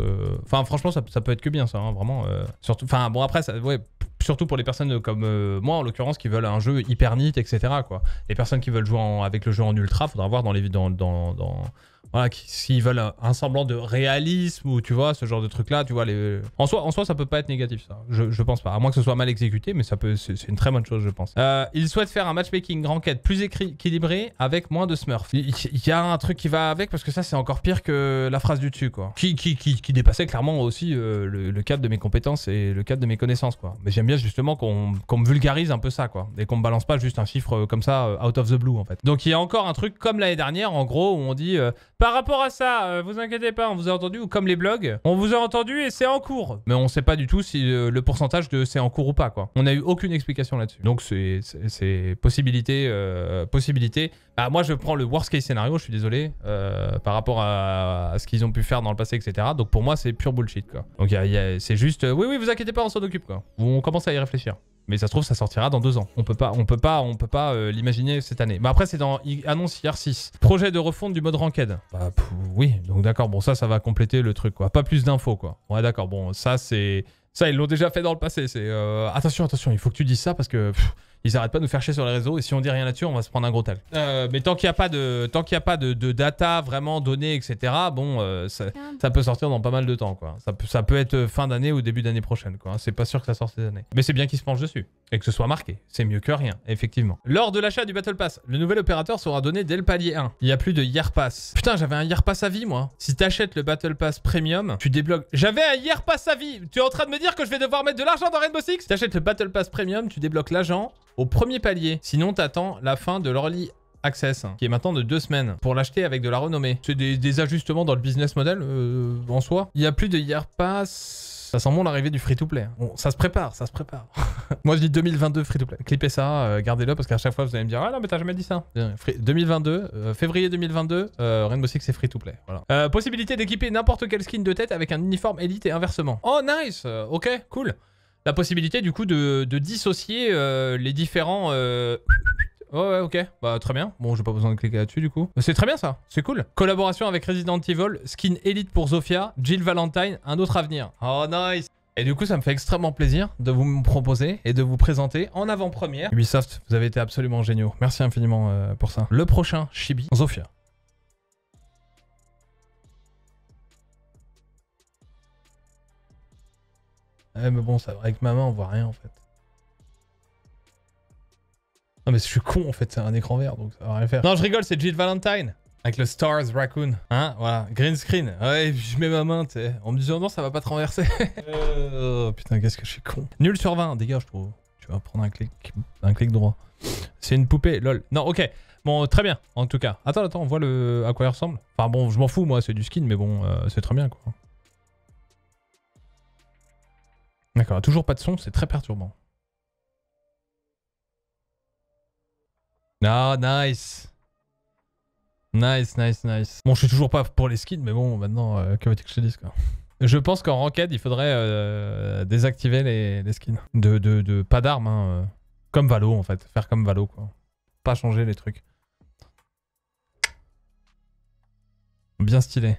Enfin franchement ça, peut être que bien ça, hein, vraiment. surtout. Enfin bon après ça, surtout pour les personnes comme moi en l'occurrence qui veulent un jeu hyper nit etc. Quoi. Les personnes qui veulent jouer avec le jeu en ultra, faudra voir dans les dans, dans, dans, voilà, s'ils veulent un, semblant de réalisme ou tu vois ce genre de truc là, tu vois les. En soi, en soi, ça peut pas être négatif ça. Je, je pense pas. À moins que ce soit mal exécuté, mais ça peut, c'est une très bonne chose, je pense. Euh, ils souhaitent faire un matchmaking enquête plus équilibré avec moins de smurf. Il, y a un truc qui va avec parce que ça c'est encore pire que la phrase du dessus quoi. Qui, qui, qui, qui dépassait clairement aussi euh, le, cadre de mes compétences et le cadre de mes connaissances quoi. Mais j'aime bien justement qu'on me vulgarise un peu ça quoi et qu'on me balance pas juste un chiffre euh, comme ça euh, out of the blue en fait. Donc il y a encore un truc comme l'année dernière en gros où on dit par rapport à ça, euh, vous inquiétez pas, on vous a entendu, ou comme les blogs, on vous a entendu et c'est en cours. Mais on sait pas du tout si euh, le pourcentage de c'est en cours ou pas, quoi. On n'a eu aucune explication là-dessus. Donc c'est possibilité, euh, possibilité. Bah, moi, je prends le worst case scénario, je suis désolé, par rapport à, ce qu'ils ont pu faire dans le passé, etc. Donc pour moi, c'est pure bullshit, quoi. Donc c'est juste, oui, oui, vous inquiétez pas, on s'en occupe, quoi. On commence à y réfléchir. Mais ça se trouve, ça sortira dans deux ans. On peut pas, on peut pas, on peut pas euh, l'imaginer cette année. Mais après, c'est dans annonce IR6. Projet de refonte du mode ranked. Bah oui, donc d'accord. Bon, ça, ça va compléter le truc, quoi. Pas plus d'infos, quoi. Ouais, d'accord. Bon, ça, c'est ça, ils l'ont déjà fait dans le passé. C'est euh, attention, attention. Il faut que tu dises ça parce que. Ils arrêtent pas de nous faire chier sur les réseaux et si on dit rien là-dessus, on va se prendre un gros tel. Euh, mais tant qu'il n'y a pas de tant qu'il a pas de, data vraiment donnée, etc. Bon, euh, ça, peut sortir dans pas mal de temps quoi. Ça peut ça peut être fin d'année ou début d'année prochaine quoi. C'est pas sûr que ça sorte cette années. Mais c'est bien qu'ils se penchent dessus et que ce soit marqué. C'est mieux que rien effectivement. Lors de l'achat du Battle Pass, le nouvel opérateur sera donné dès le palier 1. Il n'y a plus de year pass. Putain, j'avais un year pass à vie moi. Si t'achètes le Battle Pass Premium, tu débloques. J'avais un year pass à vie. Tu es en train de me dire que je vais devoir mettre de l'argent dans Rainbow Six T'achètes le Battle Pass Premium, tu débloques l'agent au premier palier. Sinon, t'attends la fin de l'Early Access, hein, qui est maintenant de deux semaines, pour l'acheter avec de la renommée. C'est des, ajustements dans le business model euh, en soi. Il n'y a plus de hier pass. Ça sent bon l'arrivée du free-to-play. Hein. Bon, ça se prépare, ça se prépare. Moi, je dis 2022 free-to-play. Clippez ça, euh, gardez-le, parce qu'à chaque fois, vous allez me dire « Ah non, mais t'as jamais dit ça euh, !» 2022, février 2022, euh, Rainbow Six, c'est free-to-play. Voilà. possibilité d'équiper n'importe quel skin de tête avec un uniforme élite et inversement. Oh, nice Ok, cool la possibilité du coup de, dissocier euh, les différents... Euh, ouais, oh, ouais, ok. Bah, très bien. Bon, j'ai pas besoin de cliquer là-dessus, du coup. Bah, c'est très bien, ça. C'est cool. Collaboration avec Resident Evil, skin élite pour Zofia, Jill Valentine, un autre avenir. Oh, nice et du coup, ça me fait extrêmement plaisir de vous me proposer et de vous présenter en avant-première. Ubisoft, vous avez été absolument géniaux. Merci infiniment euh, pour ça. Le prochain, Chibi, Zofia. Ouais, mais bon, ça, avec ma main, on voit rien en fait. Non, mais je suis con en fait, c'est un écran vert donc ça va rien faire. Non, je rigole, c'est Jill Valentine avec le Stars Raccoon. Hein, voilà, green screen. Ouais, je mets ma main, tu sais, en me disant non, ça va pas te renverser. Euh, putain, qu'est-ce que je suis con. Nul sur 20, dégage, je trouve. Tu vas prendre un clic, un clic droit. C'est une poupée, lol. Non, ok. Bon, euh, très bien, en tout cas. Attends, attends, on voit le... à quoi il ressemble. Enfin bon, je m'en fous, moi, c'est du skin, mais bon, euh, c'est très bien, quoi. D'accord, toujours pas de son, c'est très perturbant. Ah, nice Nice, nice, nice. Bon, je suis toujours pas pour les skins, mais bon, maintenant, euh, que tu que je te dise, quoi Je pense qu'en ranked, il faudrait euh, désactiver les, skins. De, de, pas d'armes, hein, euh. Comme Valo, en fait. Faire comme Valo, quoi. Pas changer les trucs. Bien stylé.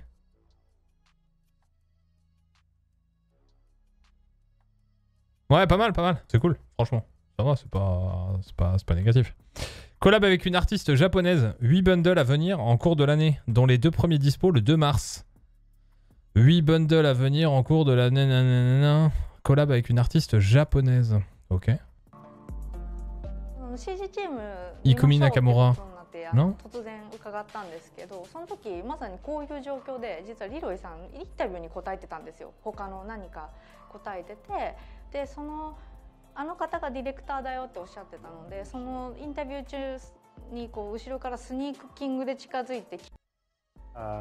Ouais, pas mal, pas mal. C'est cool, franchement. Ça va, c'est pas, pas, négatif. Collab avec une artiste japonaise. 8 bundles à venir en cours de l'année, dont les deux premiers dispo le 2 mars. 8 bundles à venir en cours de l'année. Collab avec une artiste japonaise. Ok. Euh, euh, Ikumi Nakamura. Non euh,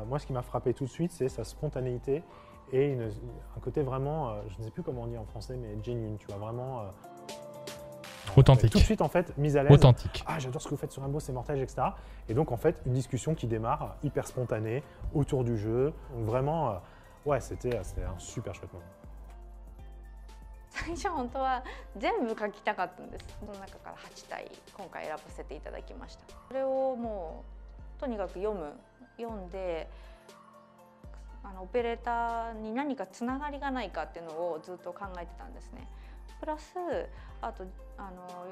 moi, ce qui m'a frappé tout de suite, c'est sa spontanéité et un côté vraiment, euh, je ne sais plus comment on dit en français, mais genuine, tu vois, vraiment. Euh, Authentique. Tout de suite, en fait, mise à l'aise. Authentique. Ah, j'adore ce que vous faites sur un c'est mortel, etc. Et donc, en fait, une discussion qui démarre hyper spontanée, autour du jeu. vraiment, euh, ouais, c'était un super chouette moment. 最初本当は全部書きたかったんですその中から8体今回選ばせていただきましたそれをもうとにかく読む読んであのオペレーターに何かつながりがないかっていうのをずっと考えてたんですね。プラスあとあの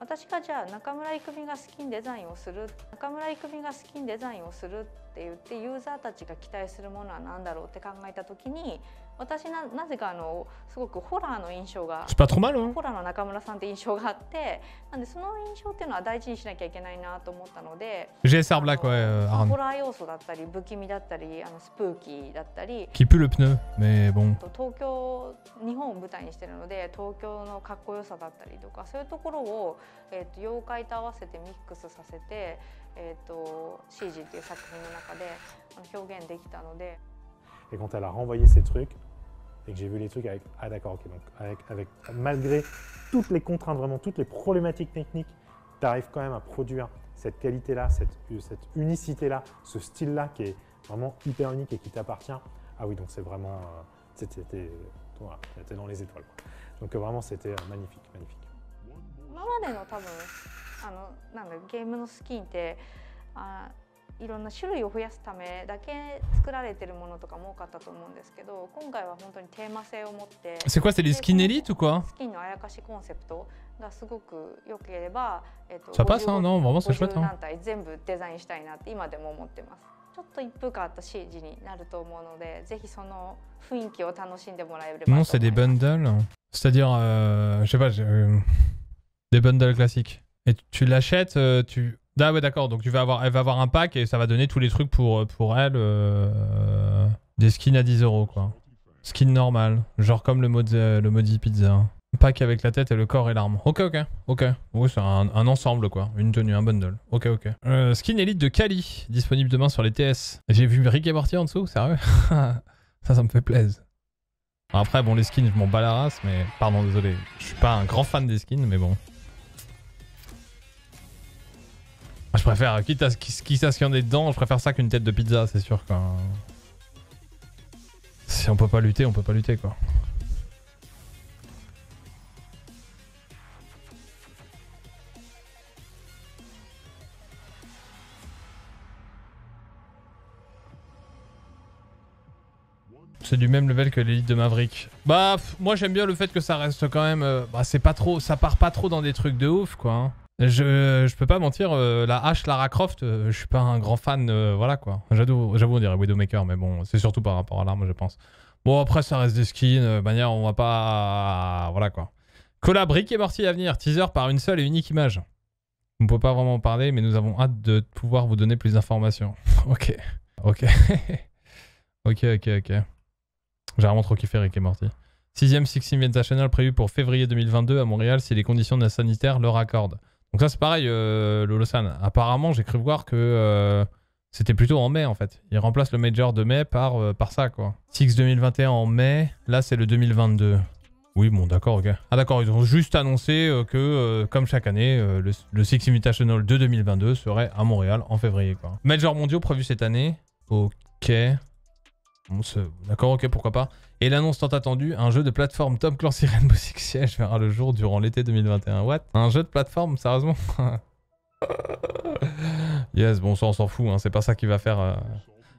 私がじゃあ中村育美が好きにデザインをする中村育美が好きにデザインをするって言ってユーザーたちが期待するものは何だろうって考えた時に私ななぜかあのすごくホラーの印象がホラーの中村さんって印象があってなんでその印象っていうのは大事にしなきゃいけないなと思ったので g はホラー要素だったり不気味だったりあのスプーキーだったり東京日本を舞台にしてるので東京のかっこよさだったりとかそういうところを、えー、と妖怪と合わせてミックスさせて Et Et quand elle a renvoyé ces trucs, et que j'ai vu les trucs avec, ah d'accord, ok, donc avec, malgré toutes les contraintes, vraiment toutes les problématiques techniques, tu arrives quand même à produire cette qualité-là, cette, unicité-là, ce style-là qui est vraiment hyper unique et qui t'appartient. Ah oui, donc c'est vraiment, euh, c'était dans les étoiles. Donc vraiment, c'était euh, magnifique, magnifique. あのなんだゲームのスキンってあいろんな種類を増やすためだけ作られてるものとかも多かったと思うんですけど今回は本当にテーマ性を持って C'est quoi C'est des skins é l i t e ou quoi スキンのあやかしコンセプトがすごく良ければ、えっと、Ça p さん s e vraiment, c'est chouette. 体全部デザインしたいなって今でも思ってます。ちょっと一風変わった CG になると思うので、ぜひその雰囲気を楽しんでもらえればと思います。Non, c'est des bundles. C'est-à-dire, euh, je sais pas, euh, des bundles classiques. Et tu l'achètes, euh, tu... Ah ouais, d'accord. Donc tu vas avoir, elle va avoir un pack et ça va donner tous les trucs pour, euh, pour elle. Euh, des skins à 10 euros, quoi. Skin normal. Genre comme le, mod, le Modi Pizza. Pack avec la tête et le corps et l'arme. Ok, ok, ok. Oui, c'est un, ensemble, quoi. Une tenue, un bundle. Ok, ok. skin élite de Kali, disponible demain sur les TS. J'ai vu Rick et Morty en dessous, sérieux Ça, ça me fait plaisir. Après, bon, les skins, je m'en bats mais... Pardon, désolé. Je suis pas un grand fan des skins, mais bon. Je préfère, quitte à ce qu'il y en ait dedans, je préfère ça qu'une tête de pizza, c'est sûr. Quoi. Si on peut pas lutter, on peut pas lutter quoi. C'est du même level que l'élite de Maverick. Bah, moi j'aime bien le fait que ça reste quand même... Euh, bah, c'est pas trop... Ça part pas trop dans des trucs de ouf, quoi. Hein. Je, peux pas mentir, euh, la hache Lara Croft, euh, je suis pas un grand fan, euh, voilà quoi. J'avoue, on dirait Widowmaker, mais bon, c'est surtout par rapport à l'arme, je pense. Bon, après, ça reste des skins, manière, on va pas... Voilà quoi. Collab, Rick est Morty à venir, teaser par une seule et unique image. On peut pas vraiment en parler, mais nous avons hâte de pouvoir vous donner plus d'informations. ok, ok. ok, ok, ok. J'ai vraiment trop kiffé Rick et Morty. Sixième Six Invitational prévu pour février 2022 à Montréal si les conditions de la sanitaire le raccordent. Donc ça c'est pareil, euh, le Apparemment, j'ai cru voir que euh, c'était plutôt en mai en fait. Il remplace le Major de mai par, euh, par ça quoi. Six 2021 en mai, là c'est le 2022. Oui bon d'accord ok. Ah d'accord, ils ont juste annoncé que comme chaque année, le, Six Invitational de 2022 serait à Montréal en février quoi. Major mondiaux prévu cette année. Ok. D'accord, ok, pourquoi pas. Et l'annonce tant attendue, un jeu de plateforme Tom Clancy Rainbow Six Siege verra le jour durant l'été 2021. What Un jeu de plateforme, sérieusement Yes, bon, ça on s'en fout, hein. c'est pas ça qui va faire... Euh,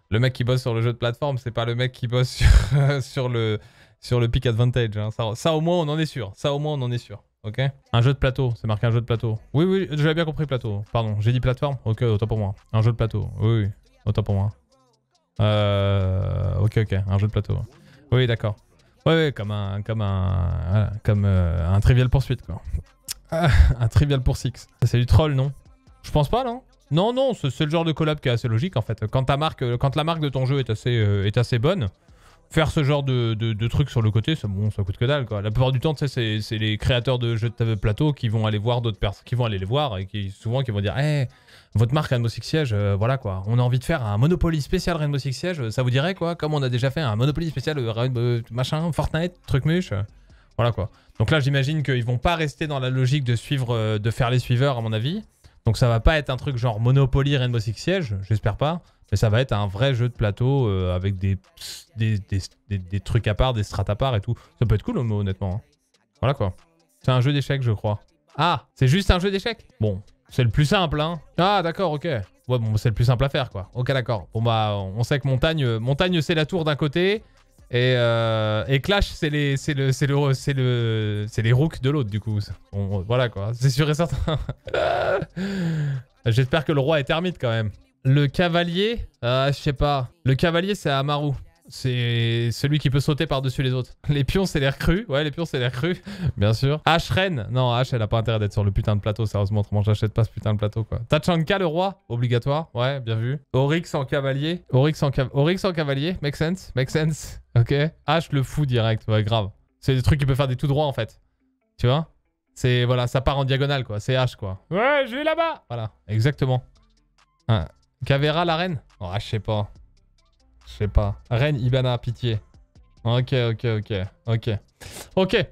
le mec qui bosse sur le jeu de plateforme, c'est pas le mec qui bosse euh, sur, le sur le pick advantage. Hein. Ça, ça, au moins on en est sûr. Ça au moins on en est sûr. Ok Un jeu de plateau, c'est marqué un jeu de plateau. Oui, oui, j'avais bien compris plateau. Pardon, j'ai dit plateforme Ok, autant pour moi. Un jeu de plateau, oui, autant pour moi. Euh, ok, ok, un jeu de plateau. Oui, d'accord. Ouais, ouais, comme un, comme un, voilà, comme euh, un trivial poursuite quoi. un trivial pour six. C'est du troll, non Je pense pas, non Non, non, c'est le genre de collab qui est assez logique en fait. Quand ta marque, quand la marque de ton jeu est assez, euh, est assez bonne, faire ce genre de, de, truc sur le côté, ça, bon, ça coûte que dalle quoi. La plupart du temps, tu sais, c'est les créateurs de jeux de plateau qui vont aller voir d'autres personnes, qui vont aller les voir et qui souvent qui vont dire, eh, votre marque Rainbow Six Siege, euh, voilà quoi. On a envie de faire un Monopoly spécial Rainbow Six Siege, euh, ça vous dirait quoi Comme on a déjà fait un Monopoly spécial euh, machin, Fortnite, truc mûche. Voilà quoi. Donc là, j'imagine qu'ils vont pas rester dans la logique de suivre, de faire les suiveurs, à mon avis. Donc ça va pas être un truc genre Monopoly Rainbow Six Siege, j'espère pas. Mais ça va être un vrai jeu de plateau avec des des, trucs à part, des strats à part et tout. Ça peut être cool, honnêtement. Hein. Voilà quoi. C'est un jeu d'échecs, je crois. Ah, c'est juste un jeu d'échecs Bon, c'est le plus simple, hein Ah, d'accord, ok. Ouais, bon, c'est le plus simple à faire, quoi. Ok, d'accord. Bon, bah, on sait que Montagne, Montagne c'est la tour d'un côté. Et, euh, et Clash, c'est les, c'est le, c'est le, c'est le, les rooks de l'autre, du coup. Euh, voilà, quoi. C'est sûr et certain. J'espère que le roi est ermite, quand même. Le cavalier, euh, je sais pas. Le cavalier, c'est Amaru c'est celui qui peut sauter par-dessus les autres. Les pions, c'est l'air cru. Ouais, les pions, c'est l'air cru, bien sûr. H, reine. Non, H, elle a pas intérêt d'être sur le putain de plateau, sérieusement. Autrement, j'achète pas ce putain de plateau, quoi. Tachanka, le roi, obligatoire. Ouais, bien vu. Oryx en cavalier. Oryx en, en cavalier. Make sense. Make sense. Ok. H, le fou direct. Ouais, grave. C'est des trucs qui peuvent faire des tout droits, en fait. Tu vois C'est, voilà, ça part en diagonale, quoi. C'est H, quoi. Ouais, je vais là-bas. Voilà, exactement. Hein. Cavera, la reine. Oh, je sais pas. Je sais pas. Reine Ibana, pitié. Ok, ok, ok, ok. Ok.